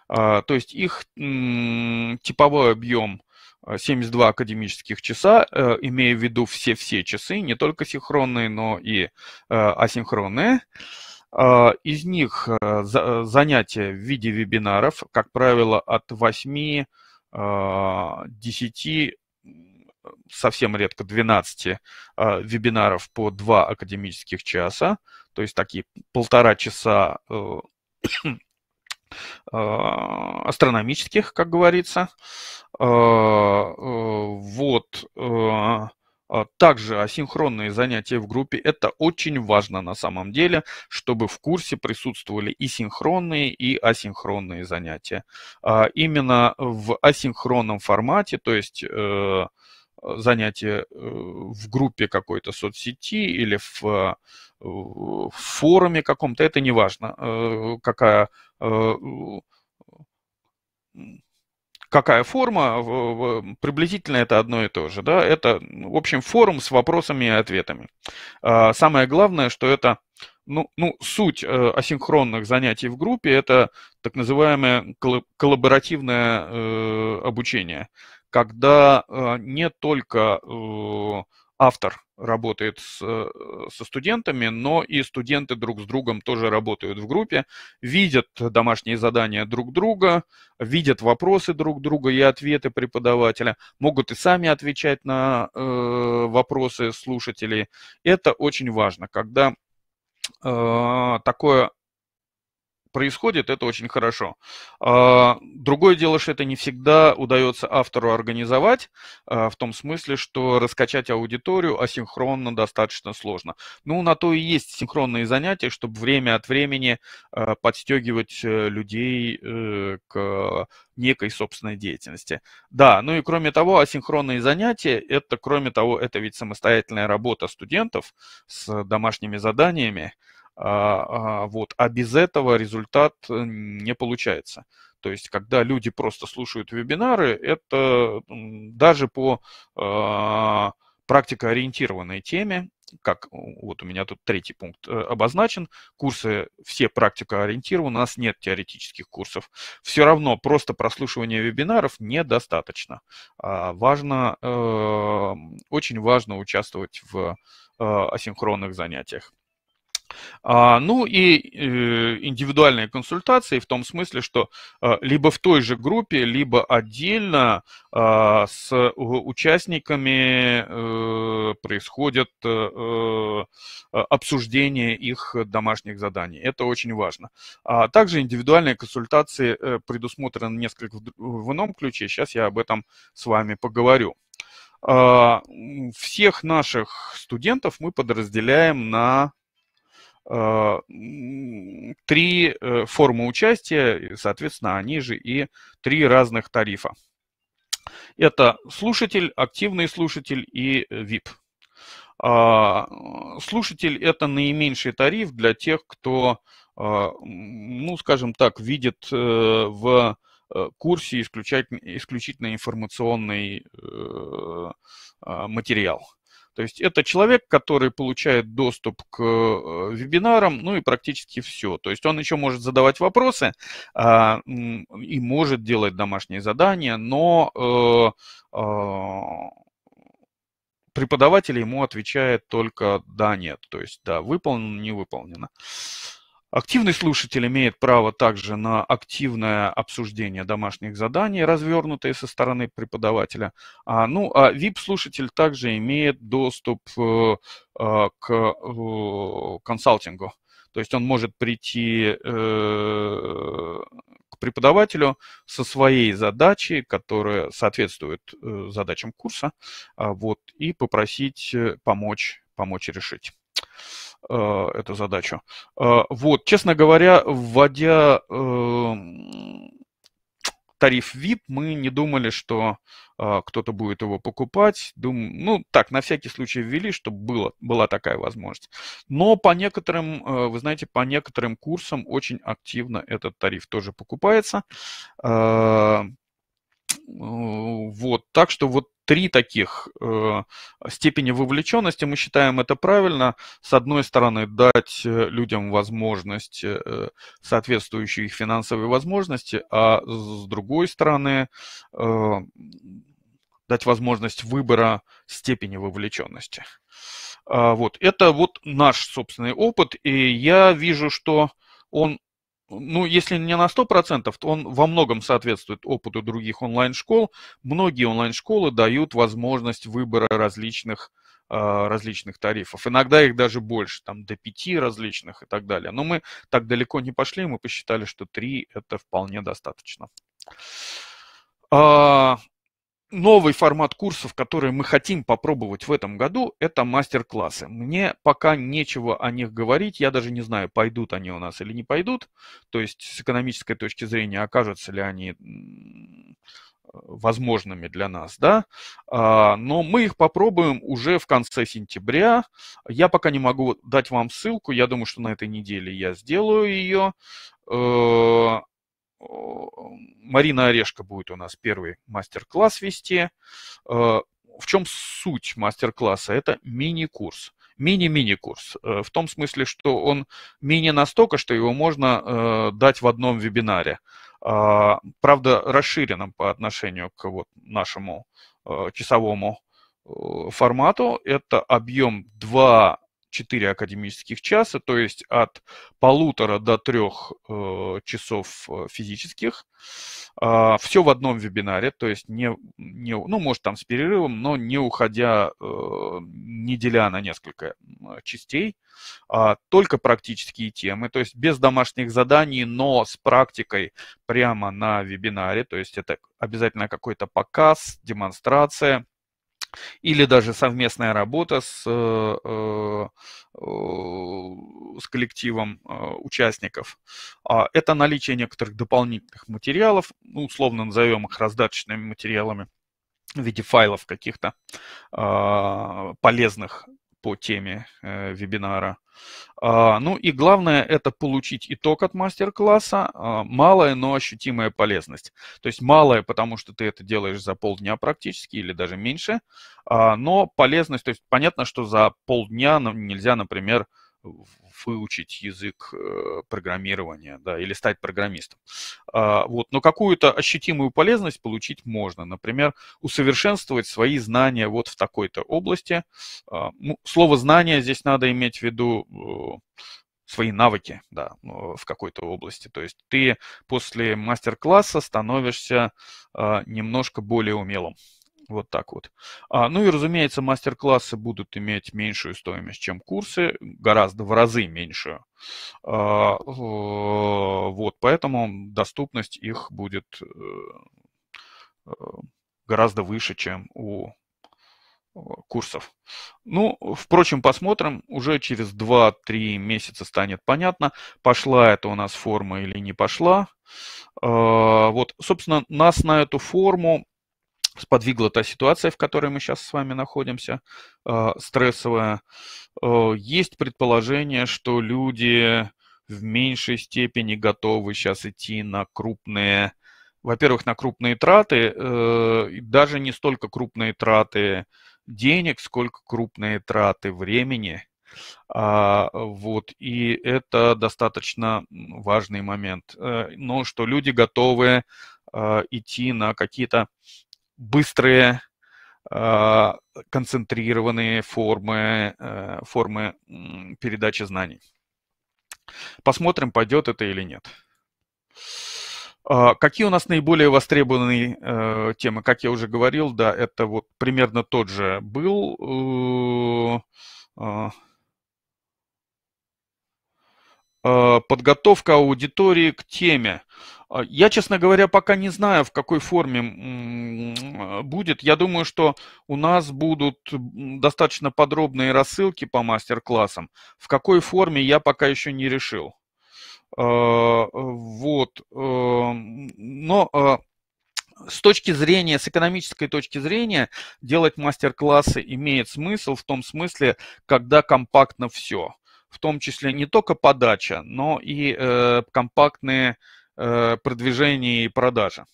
э, то есть их типовой объем 72 академических часа, имея в виду все-все часы, не только синхронные, но и асинхронные. Из них занятия в виде вебинаров, как правило, от 8, 10 совсем редко 12 э, а, вебинаров по 2 академических часа, то есть такие полтора часа э, (coughs) а, астрономических, как говорится. А, э, вот. Также асинхронные занятия в группе – это очень важно на самом деле, чтобы в курсе присутствовали и синхронные, и асинхронные занятия. Именно в асинхронном формате, то есть э, Э, занятие э, в группе какой-то соцсети или в, в форуме каком-то, это не важно, э, какая, какая форма, приблизительно это одно и то же. Да? Это, в общем, форум с вопросами и ответами. А самое главное, что это ну, ну, суть э, асинхронных занятий в группе – это так называемое коллаборативное э, обучение когда э, не только э, автор работает с, э, со студентами, но и студенты друг с другом тоже работают в группе, видят домашние задания друг друга, видят вопросы друг друга и ответы преподавателя, могут и сами отвечать на э, вопросы слушателей. Это очень важно, когда э, такое происходит, это очень хорошо. А, другое дело, что это не всегда удается автору организовать, а, в том смысле, что раскачать аудиторию асинхронно достаточно сложно. Ну, на то и есть синхронные занятия, чтобы время от времени а, подстегивать э, людей э, к некой собственной деятельности. Да, ну и кроме того, асинхронные занятия, это, кроме того, это ведь самостоятельная работа студентов с домашними заданиями, а, а, вот. А без этого результат э, не получается. То есть, когда люди просто слушают вебинары, это даже по а, практикоориентированной теме, как вот у меня тут третий пункт э, обозначен, курсы все практикоориентированы, у нас нет теоретических курсов. Все равно просто прослушивание вебинаров недостаточно. Важно, э, очень важно участвовать в асинхронных занятиях. А, ну и э, индивидуальные консультации в том смысле, что а, либо в той же группе, либо отдельно а, с э, участниками э, происходят обсуждение их домашних заданий. Это очень важно. Также индивидуальные консультации предусмотрены несколько в ином ключе. Сейчас я об этом с вами поговорю всех наших студентов мы подразделяем на а, три э, формы участия, соответственно, они же и три разных тарифа. Это слушатель, активный слушатель и э, VIP. А, э, слушатель – это наименьший тариф для тех, кто, а, ну, скажем так, видит в курсе исключительно, исключительно информационный материал. То есть это человек, который получает доступ к э, вебинарам, ну и практически все. То есть он еще может задавать вопросы а, и может делать домашние задания, но э, э, преподаватель ему отвечает только «да», «нет». То есть «да, выполнено», «не выполнено». Активный слушатель имеет право также на активное обсуждение домашних заданий, развернутые со стороны преподавателя. А, ну, а VIP-слушатель также имеет доступ э, а, к э, консалтингу. То есть он может прийти э, к преподавателю со своей задачей, которая соответствует э, задачам курса, э, вот, и попросить э, помочь, помочь решить. Э, эту задачу. Э, вот, честно говоря, вводя эм, тариф VIP, мы не думали, что э, кто-то будет его покупать. Дум... Ну, так, на всякий случай ввели, чтобы было, была такая возможность. Но по некоторым, вы знаете, по некоторым курсам очень активно этот тариф тоже покупается. Э, вот, так что вот три таких э, степени вовлеченности, мы считаем это правильно. С одной стороны, дать э, людям возможность, э, соответствующие их финансовые возможности, а с другой стороны, э, дать возможность выбора степени вовлеченности. А, вот, это вот наш собственный опыт, и я вижу, что он ну, если не на 100%, то он во многом соответствует опыту других онлайн-школ. Многие онлайн-школы дают возможность выбора различных а, различных тарифов. Иногда их даже больше, там до пяти различных и так далее. Но мы так далеко не пошли, мы посчитали, что три это вполне достаточно. А, новый формат курсов, которые мы хотим попробовать в этом году, это мастер-классы. Мне пока нечего о них говорить, я даже не знаю, пойдут они у нас или не пойдут. То есть с экономической точки зрения, окажутся ли они возможными для нас, да, а, но мы их попробуем уже в конце сентября. Я пока не могу дать вам ссылку, я думаю, что на этой неделе я сделаю ее. Э, Марина Орешка будет у нас первый мастер-класс вести. Э, в чем суть мастер-класса? Это мини-курс мини-мини-курс. Э, в том смысле, что он мини настолько, что его можно дать в одном вебинаре. А, правда, расширенном по отношению к вот нашему часовому формату. Это объем 2 4 академических часа, то есть от полутора до трех э, часов э, физических. Э, а, все в одном вебинаре, то есть не, не, ну, может, там с перерывом, но не уходя, э, не деля на несколько частей. а только практические темы, то есть без домашних заданий, но с практикой прямо на вебинаре, то есть это обязательно какой-то показ, демонстрация или даже совместная работа с, э, э, с коллективом э, участников. А, это наличие некоторых дополнительных материалов, ну, условно назовем их раздаточными материалами в виде файлов каких-то а, полезных по теме вебинара. А, ну и главное это получить итог от мастер-класса, а, малая, но ощутимая полезность. То есть малая, потому что ты это делаешь за полдня практически или даже меньше, а, но полезность, то есть понятно, что за полдня ну, нельзя, например, выучить язык э, программирования, да, или стать программистом. А, вот, но какую-то ощутимую полезность получить можно. Например, усовершенствовать свои знания вот в такой-то области. А, ну, слово «знание» здесь надо иметь в виду свои навыки да, в какой-то области. То есть ты после мастер-класса становишься а, немножко более умелым вот так вот. А, ну и, разумеется, мастер-классы будут иметь меньшую стоимость, чем курсы, гораздо в разы меньшую. А, э, вот, поэтому доступность их будет э, э, гораздо выше, чем у курсов. Ну, впрочем, посмотрим. Уже через 2-3 месяца станет понятно, пошла это у нас форма или не пошла. А, вот, собственно, нас на эту форму сподвигла та ситуация, в которой мы сейчас с вами находимся, э, стрессовая. Э, есть предположение, что люди в меньшей степени готовы сейчас идти на крупные, во-первых, на крупные траты, э, даже не столько крупные траты денег, сколько крупные траты времени. А, вот, и это достаточно важный момент. Э, но что люди готовы э, идти на какие-то быстрые, а, концентрированные формы, э, формы передачи знаний. Посмотрим, пойдет это или нет. А, какие у нас наиболее востребованные э, темы? Как я уже говорил, да, это вот примерно тот же был. Э, э, подготовка аудитории к теме. А, я, честно говоря, пока не знаю, в какой форме будет. Я думаю, что у нас будут достаточно подробные рассылки по мастер-классам. В какой форме я пока еще не решил. А, вот. Эм, но а, с точки зрения, с экономической точки зрения, делать мастер-классы имеет смысл в том смысле, когда компактно все. В том числе не только подача, но и э, компактные Э, продвижении и продаже.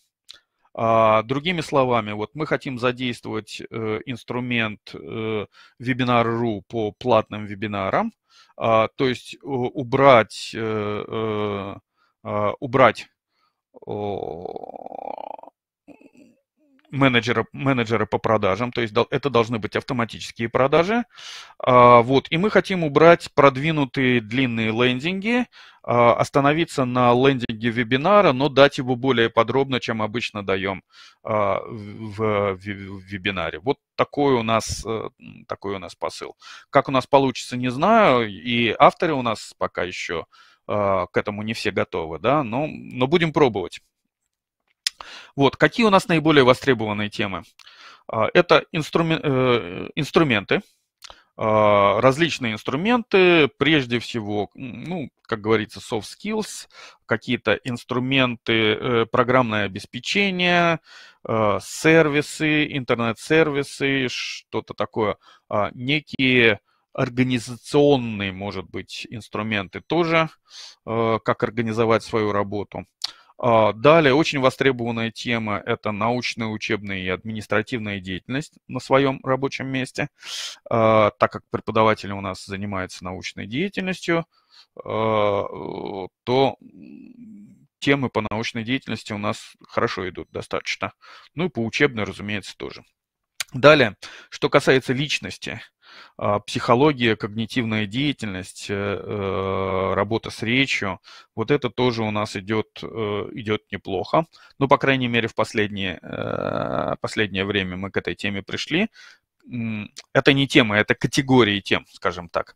А, другими словами, вот мы хотим задействовать э, инструмент Webinar.ru э, по платным вебинарам, а, то есть убрать, убрать менеджера, менеджера по продажам, то есть это должны быть автоматические продажи. А, вот, и мы хотим убрать продвинутые длинные лендинги, а, остановиться на лендинге вебинара, но дать его более подробно, чем обычно даем а, в вебинаре. Вот такой у нас, э, такой у нас посыл. Как у нас получится, не знаю, и авторы у нас пока еще к этому не все готовы, да, но, но будем пробовать. Вот, какие у нас наиболее востребованные темы? А, это инструмен, э, инструменты, а, различные инструменты, прежде всего, ну, как говорится, soft skills, какие-то инструменты, э, программное обеспечение, а, сервисы, интернет-сервисы, что-то такое, некие организационные, может быть, инструменты тоже, как организовать свою работу. А, далее очень востребованная тема – это научная, учебная и административная деятельность на своем рабочем месте. А, так как преподаватель у нас занимается научной деятельностью, а, то темы по научной деятельности у нас хорошо идут достаточно. Ну и по учебной, разумеется, тоже. Далее, что касается личности, а, психология, когнитивная деятельность, э, э, работа с речью, вот это тоже у нас идет, э, идет неплохо. Ну, по крайней мере, в последнее, последнее время мы к этой теме пришли. Это не тема, это категории тем, скажем так.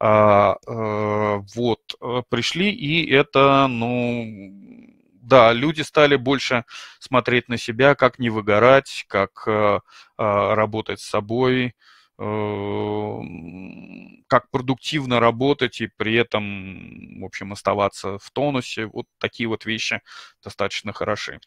А, вот, пришли, и это, ну, да, люди стали больше смотреть на себя, как не выгорать, как э, а, работать с собой, э, как продуктивно работать и при этом, в общем, оставаться в тонусе. Вот такие вот вещи достаточно хороши.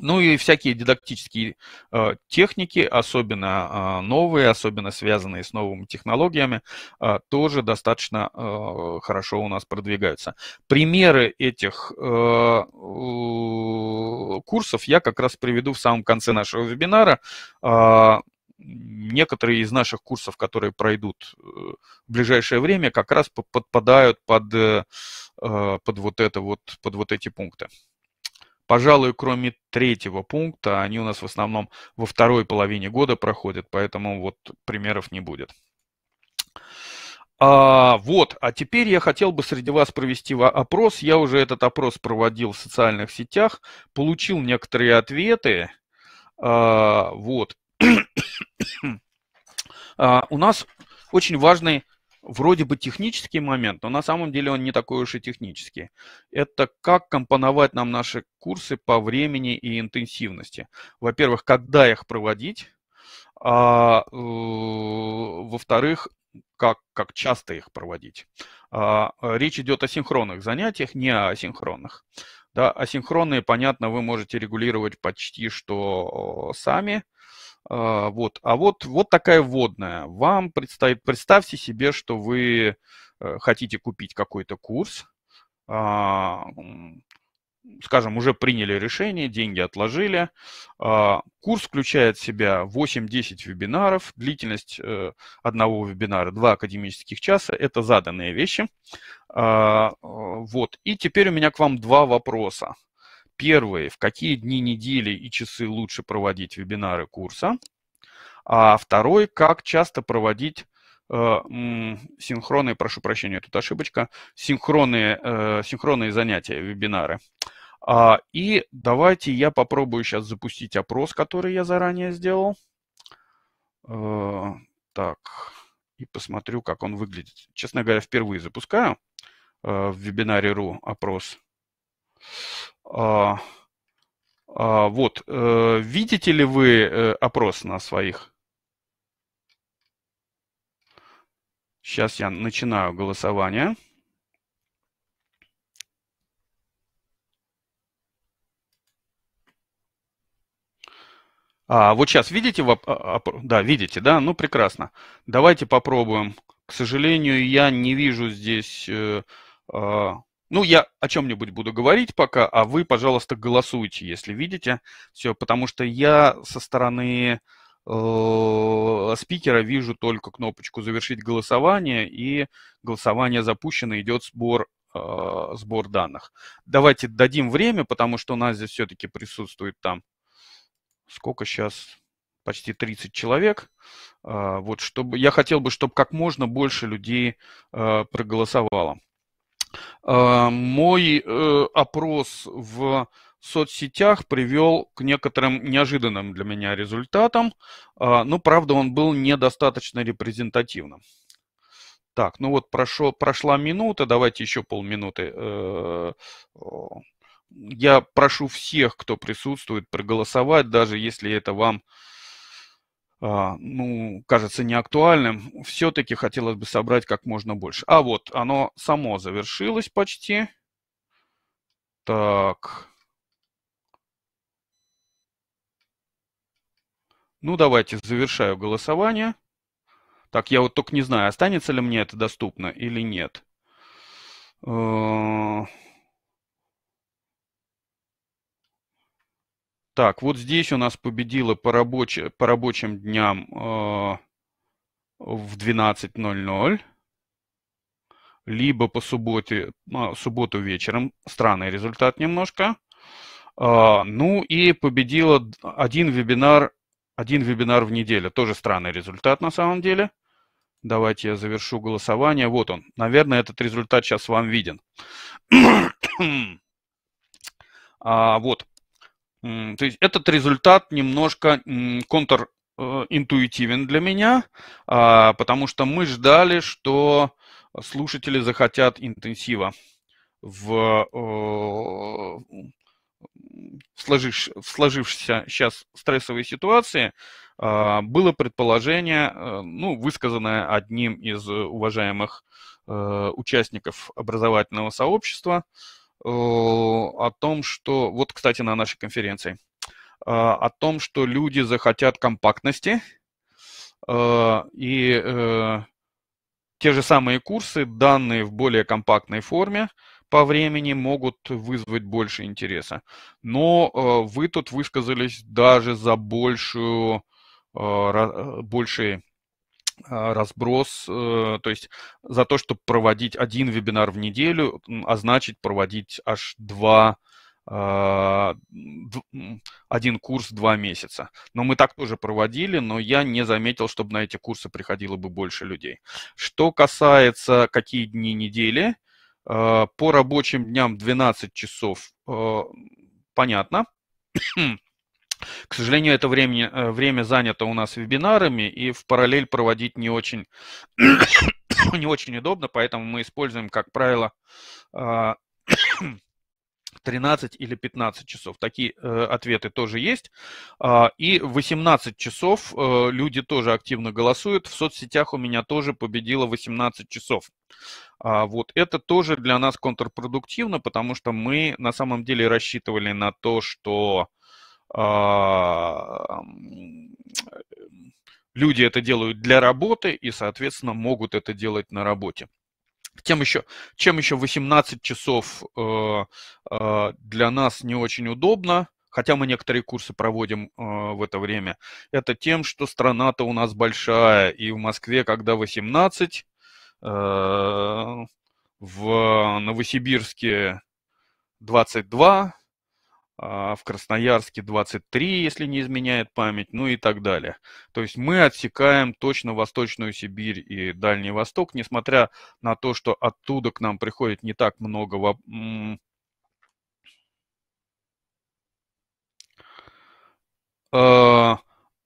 Ну и всякие дидактические э, техники, особенно э, новые, особенно связанные с новыми технологиями, э, тоже достаточно э, хорошо у нас продвигаются. Примеры этих э, э, курсов я как раз приведу в самом конце нашего вебинара. Э, некоторые из наших курсов, которые пройдут э, в ближайшее время, как раз подпадают под, э, э, под, вот это вот, под вот эти пункты. Пожалуй, кроме третьего пункта, они у нас в основном во второй половине года проходят, поэтому вот примеров не будет. А, вот, а теперь я хотел бы среди вас провести опрос. Я уже этот опрос проводил в социальных сетях, получил некоторые ответы. А, вот. (coughs) а, у нас очень важный вроде бы технический момент, но на самом деле он не такой уж и технический. Это как компоновать нам наши курсы по времени и интенсивности. Во-первых, когда их проводить, а э, во-вторых, как, как часто их проводить. А, речь идет о синхронных занятиях, не о асинхронных. Да, асинхронные, понятно, вы можете регулировать почти что сами. А, вот. А вот, вот такая вводная. Вам предстоит, представьте себе, что вы э, хотите купить какой-то курс, а, скажем, уже приняли решение, деньги отложили. А, курс включает в себя 8-10 вебинаров, длительность э, одного вебинара 2 академических часа, это заданные вещи. Э, вот. И теперь у меня к вам два вопроса. Первое, в какие дни недели и часы лучше проводить вебинары курса. А второй, как часто проводить э, синхронные, прошу прощения, тут ошибочка, синхронные, э, синхронные занятия, вебинары. а И давайте я попробую сейчас запустить опрос, который я заранее сделал. Э, так, и посмотрю, как он выглядит. Честно говоря, впервые запускаю в вебинаре.ру опрос. А, а, вот, э, видите ли вы э, опрос на своих? Сейчас я начинаю голосование. А, вот сейчас видите, а, а, да, видите, да, ну прекрасно. Давайте попробуем. К сожалению, я не вижу здесь э, а, ну, я о чем-нибудь буду говорить пока, а вы, пожалуйста, голосуйте, если видите. Все, потому что я со стороны э, спикера вижу только кнопочку «Завершить голосование», и голосование запущено, идет сбор э, сбор данных. Давайте дадим время, потому что у нас здесь все-таки присутствует там сколько сейчас почти 30 человек. А, вот чтобы, я хотел бы, чтобы как можно больше людей э, проголосовало. Э, мой э, опрос в соцсетях привел к некоторым неожиданным для меня результатам, э, но, правда, он был недостаточно репрезентативным. Так, ну вот прошло, прошла минута, давайте еще полминуты. Я прошу всех, кто присутствует, проголосовать, даже если это вам а, ну, кажется неактуальным, все-таки хотелось бы собрать как можно больше. А вот, оно само завершилось почти. Так. Ну, давайте завершаю голосование. Так, я вот только не знаю, останется ли мне это доступно или нет. Э, Так, вот здесь у нас победила по, рабоч... по рабочим дням э, в 12.00, либо по субботе, э, субботу вечером. Странный результат немножко. Э, ну и победила один вебинар, один вебинар в неделю. Тоже странный результат на самом деле. Давайте я завершу голосование. Вот он. Наверное, этот результат сейчас вам виден. (clears throat) а, вот. То есть этот результат немножко контринтуитивен э, для меня, а, потому что мы ждали, что слушатели захотят интенсива в, э, в, сложившейся сейчас стрессовой ситуации. А, было предположение, э, ну, высказанное одним из уважаемых участников образовательного сообщества, о том, что... Вот, кстати, на нашей конференции. А, о том, что люди захотят компактности. А, и э, те же самые курсы, данные в более компактной форме по времени могут вызвать больше интереса. Но э, вы тут высказались даже за большую, э, больший а, разброс, э, то есть за то, чтобы проводить один вебинар в неделю, а значит проводить аж два а, один курс два месяца. Но мы так тоже проводили, но я не заметил, чтобы на эти курсы приходило бы больше людей. Что касается, какие дни недели, а, по рабочим дням 12 часов, понятно. К сожалению, это время, э, время занято у нас вебинарами, и в параллель проводить не очень, (coughs) не очень удобно, поэтому мы используем, как правило, 13 а, (coughs) или 15 часов. Такие э, ответы тоже есть. А, и 18 часов э, люди тоже активно голосуют. В соцсетях у меня тоже победило 18 часов. А, вот это тоже для нас контрпродуктивно, потому что мы на самом деле рассчитывали на то, что а, люди это делают для работы и, соответственно, могут это делать на работе. Тем еще, чем еще 18 часов э, э, для нас не очень удобно, хотя мы некоторые курсы проводим э, в это время, это тем, что страна-то у нас большая, и в Москве, когда 18, э, в Новосибирске 22, а, в Красноярске 23, если не изменяет память, ну и так далее. То есть мы отсекаем точно Восточную Сибирь и Дальний Восток, несмотря на то, что оттуда к нам приходит не так много а,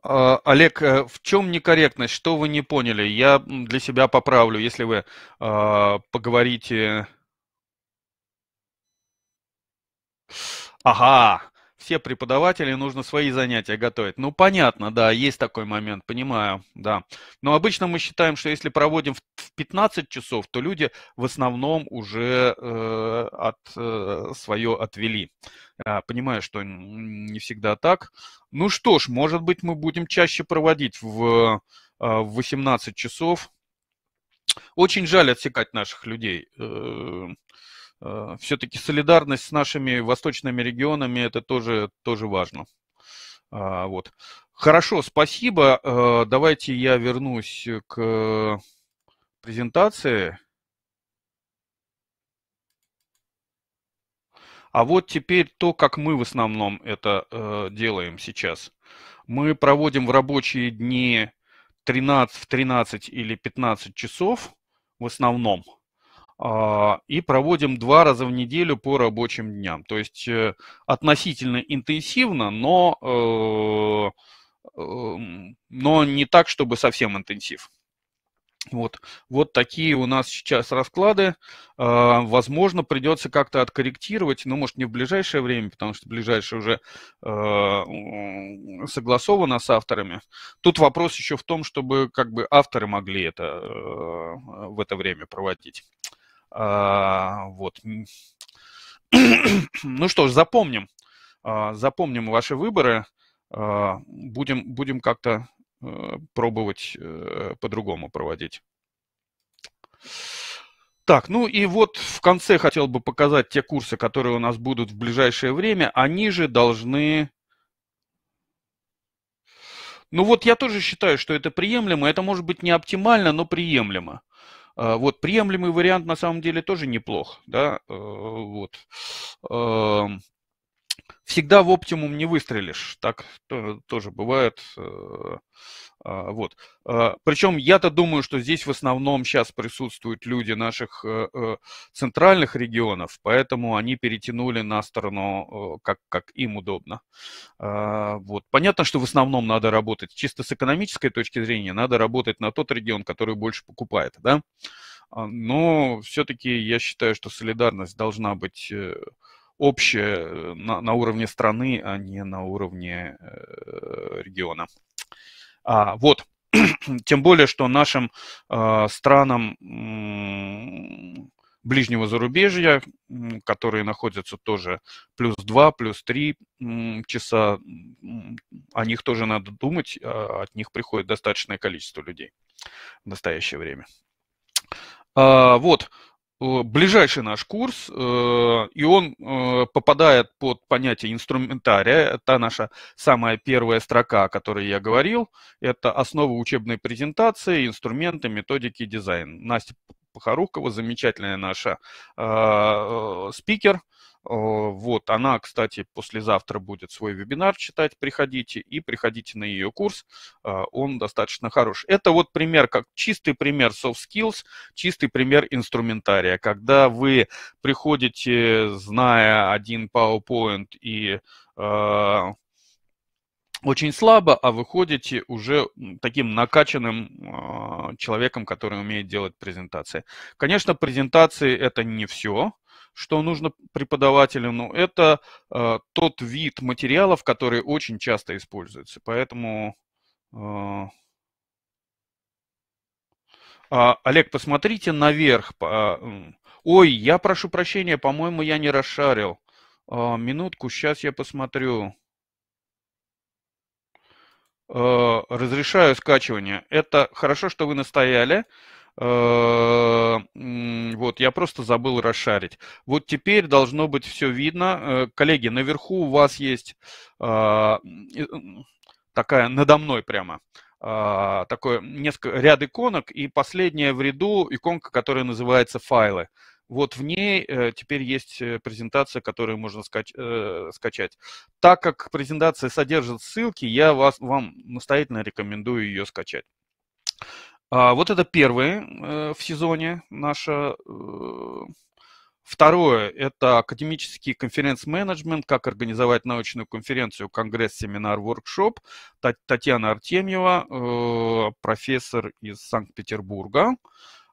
а, Олег, э, в чем некорректность? Что вы не поняли? Я для себя поправлю, если вы поговорите... Ага, все преподаватели нужно свои занятия готовить. Ну, понятно, да, есть такой момент, понимаю, да. Но обычно мы считаем, что если проводим в 15 часов, то люди в основном уже э, от, э, свое отвели. Я а, понимаю, что не всегда так. Ну что ж, может быть, мы будем чаще проводить в, а, в 18 часов. Очень жаль отсекать наших людей. Э, Э, все-таки солидарность с нашими восточными регионами, это тоже, тоже важно. А, вот. Хорошо, спасибо. Э, давайте я вернусь к презентации. А вот теперь то, как мы в основном это э, делаем сейчас. Мы проводим в рабочие дни 13 в 13 или 15 часов в основном. А, и проводим два раза в неделю по рабочим дням. То есть э, относительно интенсивно, но, э, эм, но не так, чтобы совсем интенсив. Вот. вот такие у нас сейчас расклады. А, возможно, придется как-то откорректировать, но, может, не в ближайшее время, потому что ближайшее уже а, согласовано с авторами. Тут вопрос еще в том, чтобы как бы авторы могли это э, в это время проводить. А, вот. (clears throat) Ну что ж, запомним. А, запомним ваши выборы. А, будем, будем как-то э, пробовать э, по-другому проводить. Так, ну и вот в конце хотел бы показать те курсы, которые у нас будут в ближайшее время. Они же должны... Ну вот я тоже считаю, что это приемлемо. Это может быть не оптимально, но приемлемо. А, вот приемлемый вариант на самом деле тоже неплох, да, э, вот. А, всегда в оптимум не выстрелишь, так тоже бывает. Э, а, вот. А, Причем я-то думаю, что здесь в основном сейчас присутствуют люди наших э, э, центральных регионов, поэтому они перетянули на сторону, э, как, как им удобно. А, вот. Понятно, что в основном надо работать, чисто с экономической точки зрения, надо работать на тот регион, который больше покупает, да? Но все-таки я считаю, что солидарность должна быть общая на, на уровне страны, а не на уровне региона. А, вот, (clears throat) тем более, что нашим э, странам э, ближнего зарубежья, э, которые находятся тоже плюс 2, плюс 3 э, часа, э, о них тоже надо думать, э, от них приходит достаточное количество людей в настоящее время. Э, вот, Э, ближайший наш курс, э, и он э, попадает под понятие инструментария. Это наша самая первая строка, о которой я говорил. Это основы учебной презентации, инструменты, методики, дизайн. Настя Похорукова, замечательная наша спикер, Э, вот, она, кстати, послезавтра будет свой вебинар читать, приходите и приходите на ее курс, э, он достаточно хорош. Это вот пример, как чистый пример soft skills, чистый пример инструментария, когда вы приходите, зная один PowerPoint и э, очень слабо, а выходите уже таким накачанным э, человеком, который умеет делать презентации. Конечно, презентации это не все, что нужно преподавателю, ну, это э, тот вид материалов, который очень часто используется, Поэтому... Э, а, Олег, посмотрите наверх. Ой, я прошу прощения, по-моему, я не расшарил. Э, минутку, сейчас я посмотрю. Э, разрешаю скачивание. Это хорошо, что вы настояли. Э, вот, я просто забыл расшарить. Вот теперь должно быть все видно. Э, коллеги, наверху у вас есть а, такая надо мной прямо а, такой несколько ряд иконок и последняя в ряду иконка, которая называется файлы. Вот в ней э, теперь есть презентация, которую можно скач, э, скачать. Так как презентация содержит ссылки, я вас, вам настоятельно рекомендую ее скачать. А, вот это первое э, в сезоне наше. Э, второе – это академический конференц-менеджмент, как организовать научную конференцию, конгресс, семинар, воркшоп. Татьяна Артемьева, э, профессор из Санкт-Петербурга.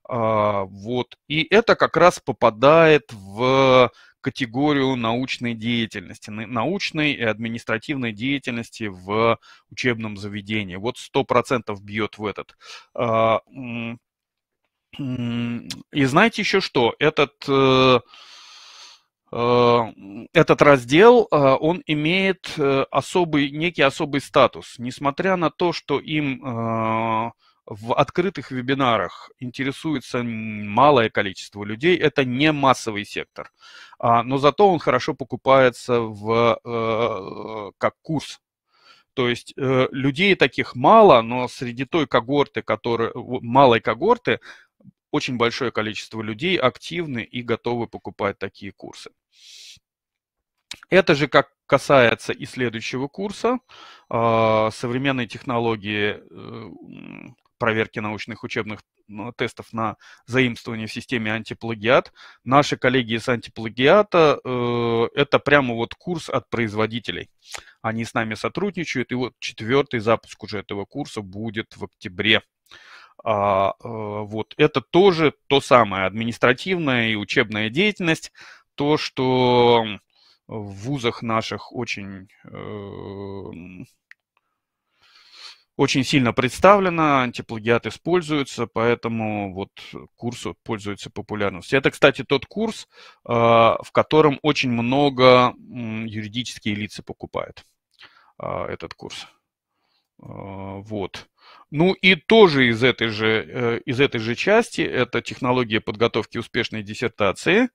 А, вот. И это как раз попадает в категорию научной деятельности, научной и административной деятельности в учебном заведении. Вот 100% бьет в этот. А, и знаете еще что? Этот э, а, этот раздел, а, он имеет э, особый, некий особый статус. Несмотря на то, что им в открытых вебинарах интересуется малое количество людей, это не массовый сектор, а, но зато он хорошо покупается в, э, как курс. То есть э, людей таких мало, но среди той когорты, которые, малой когорты, очень большое количество людей активны и готовы покупать такие курсы. Это же как касается и следующего курса. А, современные технологии э, проверки научных учебных ну, тестов на заимствование в системе антиплагиат. Наши коллеги из антиплагиата э, это прямо вот курс от производителей. Они с нами сотрудничают, и вот четвертый запуск уже этого курса будет в октябре. А, э, вот это тоже то самое административная и учебная деятельность, то что в вузах наших очень э, очень сильно представлена, антиплагиат используется, поэтому вот курс пользуется популярностью. Это, кстати, тот курс, а, в котором очень много юридические лица покупают а, этот курс. А, вот. Ну и тоже из этой же, э, из этой же части это технология подготовки успешной диссертации.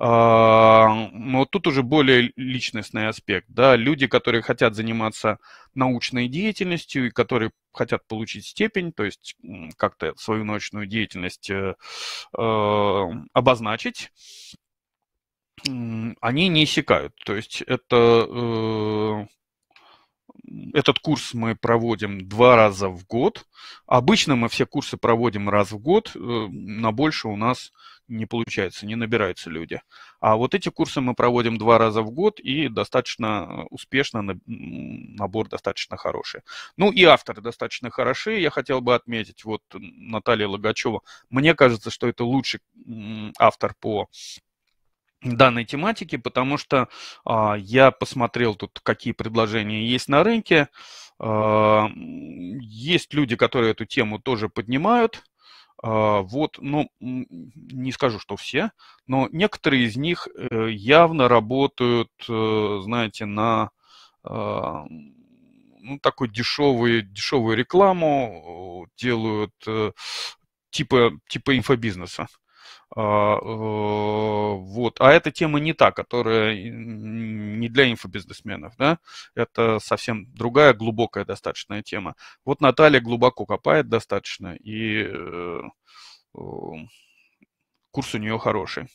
Но тут уже более личностный аспект. Да? Люди, которые хотят заниматься научной деятельностью и которые хотят получить степень, то есть как-то свою научную деятельность э, э, обозначить, они не иссякают. То есть это этот курс мы проводим два раза в год. Обычно мы все курсы проводим раз в год, э, на больше у нас не получается, не набираются люди. А вот эти курсы мы проводим два раза в год и достаточно э, успешно, набор достаточно хороший. Ну и авторы достаточно хороши, я хотел бы отметить, вот Наталья Логачева, мне кажется, что это лучший автор по данной тематики, потому что а, я посмотрел тут, какие предложения есть на рынке. А, есть люди, которые эту тему тоже поднимают. А, вот, ну, не скажу, что все, но некоторые из них э, явно работают, э, знаете, на а, ну, такую дешевую, дешевую рекламу, э, делают типа, типа инфобизнеса. А, э, вот. А эта тема не та, которая не для инфобизнесменов. Да? Это совсем другая, глубокая достаточная тема. Вот Наталья глубоко копает достаточно, и э, курс у нее хороший.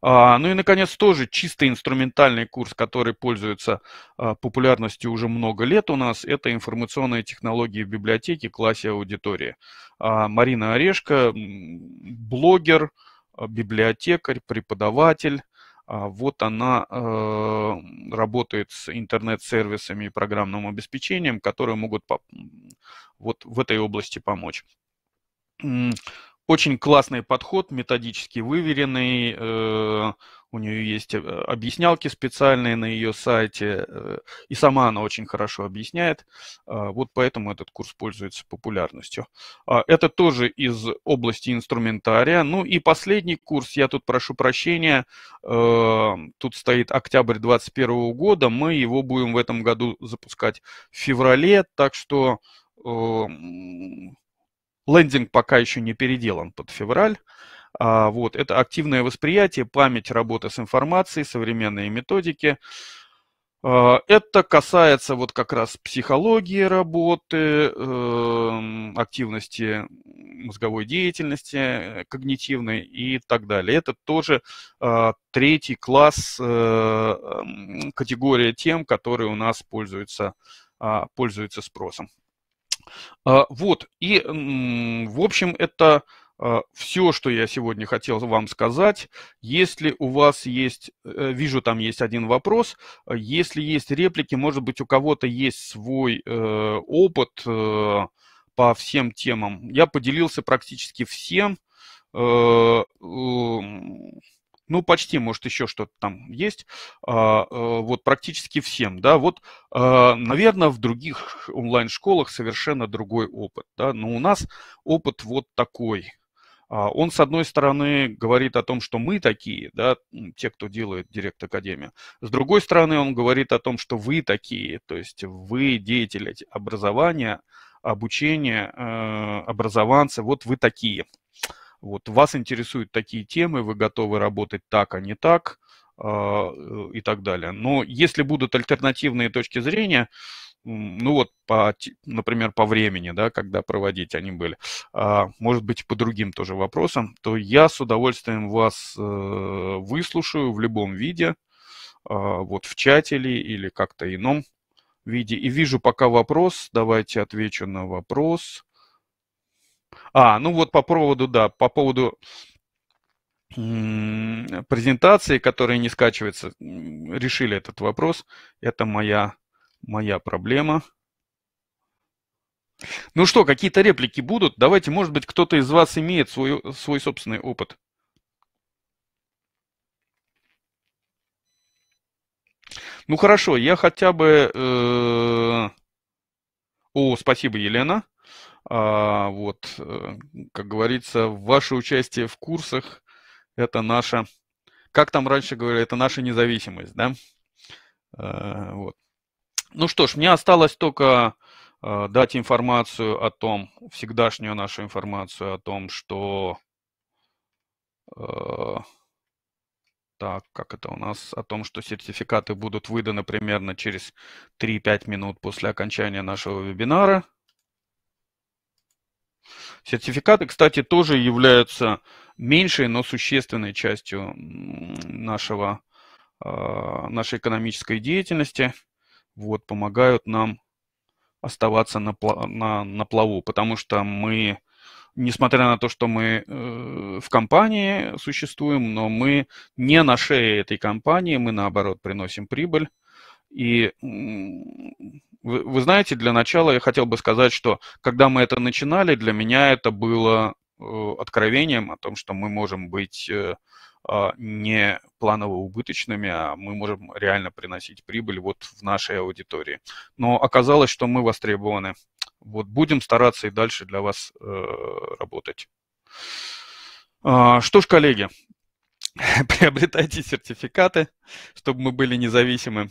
А, ну и, наконец, тоже чисто инструментальный курс, который пользуется а, популярностью уже много лет у нас, это информационные технологии в библиотеке классе аудитории. Марина Орешко, блогер, а, библиотекарь, преподаватель. А, вот она а, работает с интернет-сервисами и программным обеспечением, которые могут вот в этой области помочь. Очень классный подход, методически выверенный. Э, у нее есть э, объяснялки специальные на ее сайте, э, и сама она очень хорошо объясняет. А, вот поэтому этот курс пользуется популярностью. А, это тоже из области инструментария. Ну и последний курс, я тут прошу прощения, эм, тут стоит октябрь 2021 года. Мы его будем в этом году запускать в феврале, так что эм, Лендинг пока еще не переделан под февраль. А, вот, это активное восприятие, память, работа с информацией, современные методики. А, это касается вот как раз психологии работы, эм, активности мозговой деятельности, э, когнитивной и так далее. Это тоже а, третий класс, э, эм, категория тем, которые у нас пользуются, а, пользуются спросом. А, вот, и, в общем, это а, все, что я сегодня хотел вам сказать. Если у вас есть, э, вижу, там есть один вопрос, если есть реплики, может быть, у кого-то есть свой э, опыт э, по всем темам. Я поделился практически всем ну, почти, может, еще что-то там есть, а, э, вот практически всем, да, вот, а, наверное, в других онлайн-школах совершенно другой опыт, да, но у нас опыт вот такой, а, он, с одной стороны, говорит о том, что мы такие, да, те, кто делает Директ Академию. С другой стороны, он говорит о том, что вы такие, то есть вы деятели образования, обучения, э, образованцы, вот вы такие. Вот, вас интересуют такие темы, вы готовы работать так, а не так а, э, и так далее. Но если будут альтернативные точки зрения, ну вот, по, например, по времени, да, когда проводить они были, а, может быть, по другим тоже вопросам, то я с удовольствием вас э, выслушаю в любом виде, а, вот в чате ли или как-то ином виде. И вижу пока вопрос, давайте отвечу на вопрос. А, ну вот по поводу, да, по поводу презентации, которая не скачивается, решили этот вопрос. Это моя, моя проблема. Ну что, какие-то реплики будут? Давайте, может быть, кто-то из вас имеет свой, свой собственный опыт. Ну хорошо, я хотя бы... Э... О, спасибо, Елена. А, вот, э, как говорится, ваше участие в курсах – это наша, как там раньше говорили, это наша независимость, да? А, вот. Ну что ж, мне осталось только э, дать информацию о том, всегдашнюю нашу информацию о том, что... Э, так, как это у нас? О том, что сертификаты будут выданы примерно через 3-5 минут после окончания нашего вебинара. Сертификаты, кстати, тоже являются меньшей, но существенной частью нашего, а, нашей экономической деятельности. Вот, помогают нам оставаться на, на, на плаву, потому что мы, несмотря на то, что мы э, в компании существуем, но мы не на шее этой компании, мы наоборот приносим прибыль. И вы, вы знаете, для начала я хотел бы сказать, что когда мы это начинали, для меня это было э, откровением о том, что мы можем быть э, а, не планово убыточными, а мы можем реально приносить прибыль вот в нашей аудитории. Но оказалось, что мы востребованы. Вот будем стараться и дальше для вас э, работать. Э, что ж, коллеги, (laughs) приобретайте сертификаты, чтобы мы были независимы.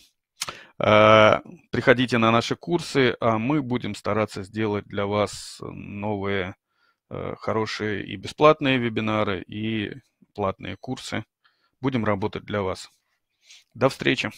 Э, приходите на наши курсы, а мы будем стараться сделать для вас новые э, хорошие и бесплатные вебинары, и платные курсы. Будем работать для вас. До встречи!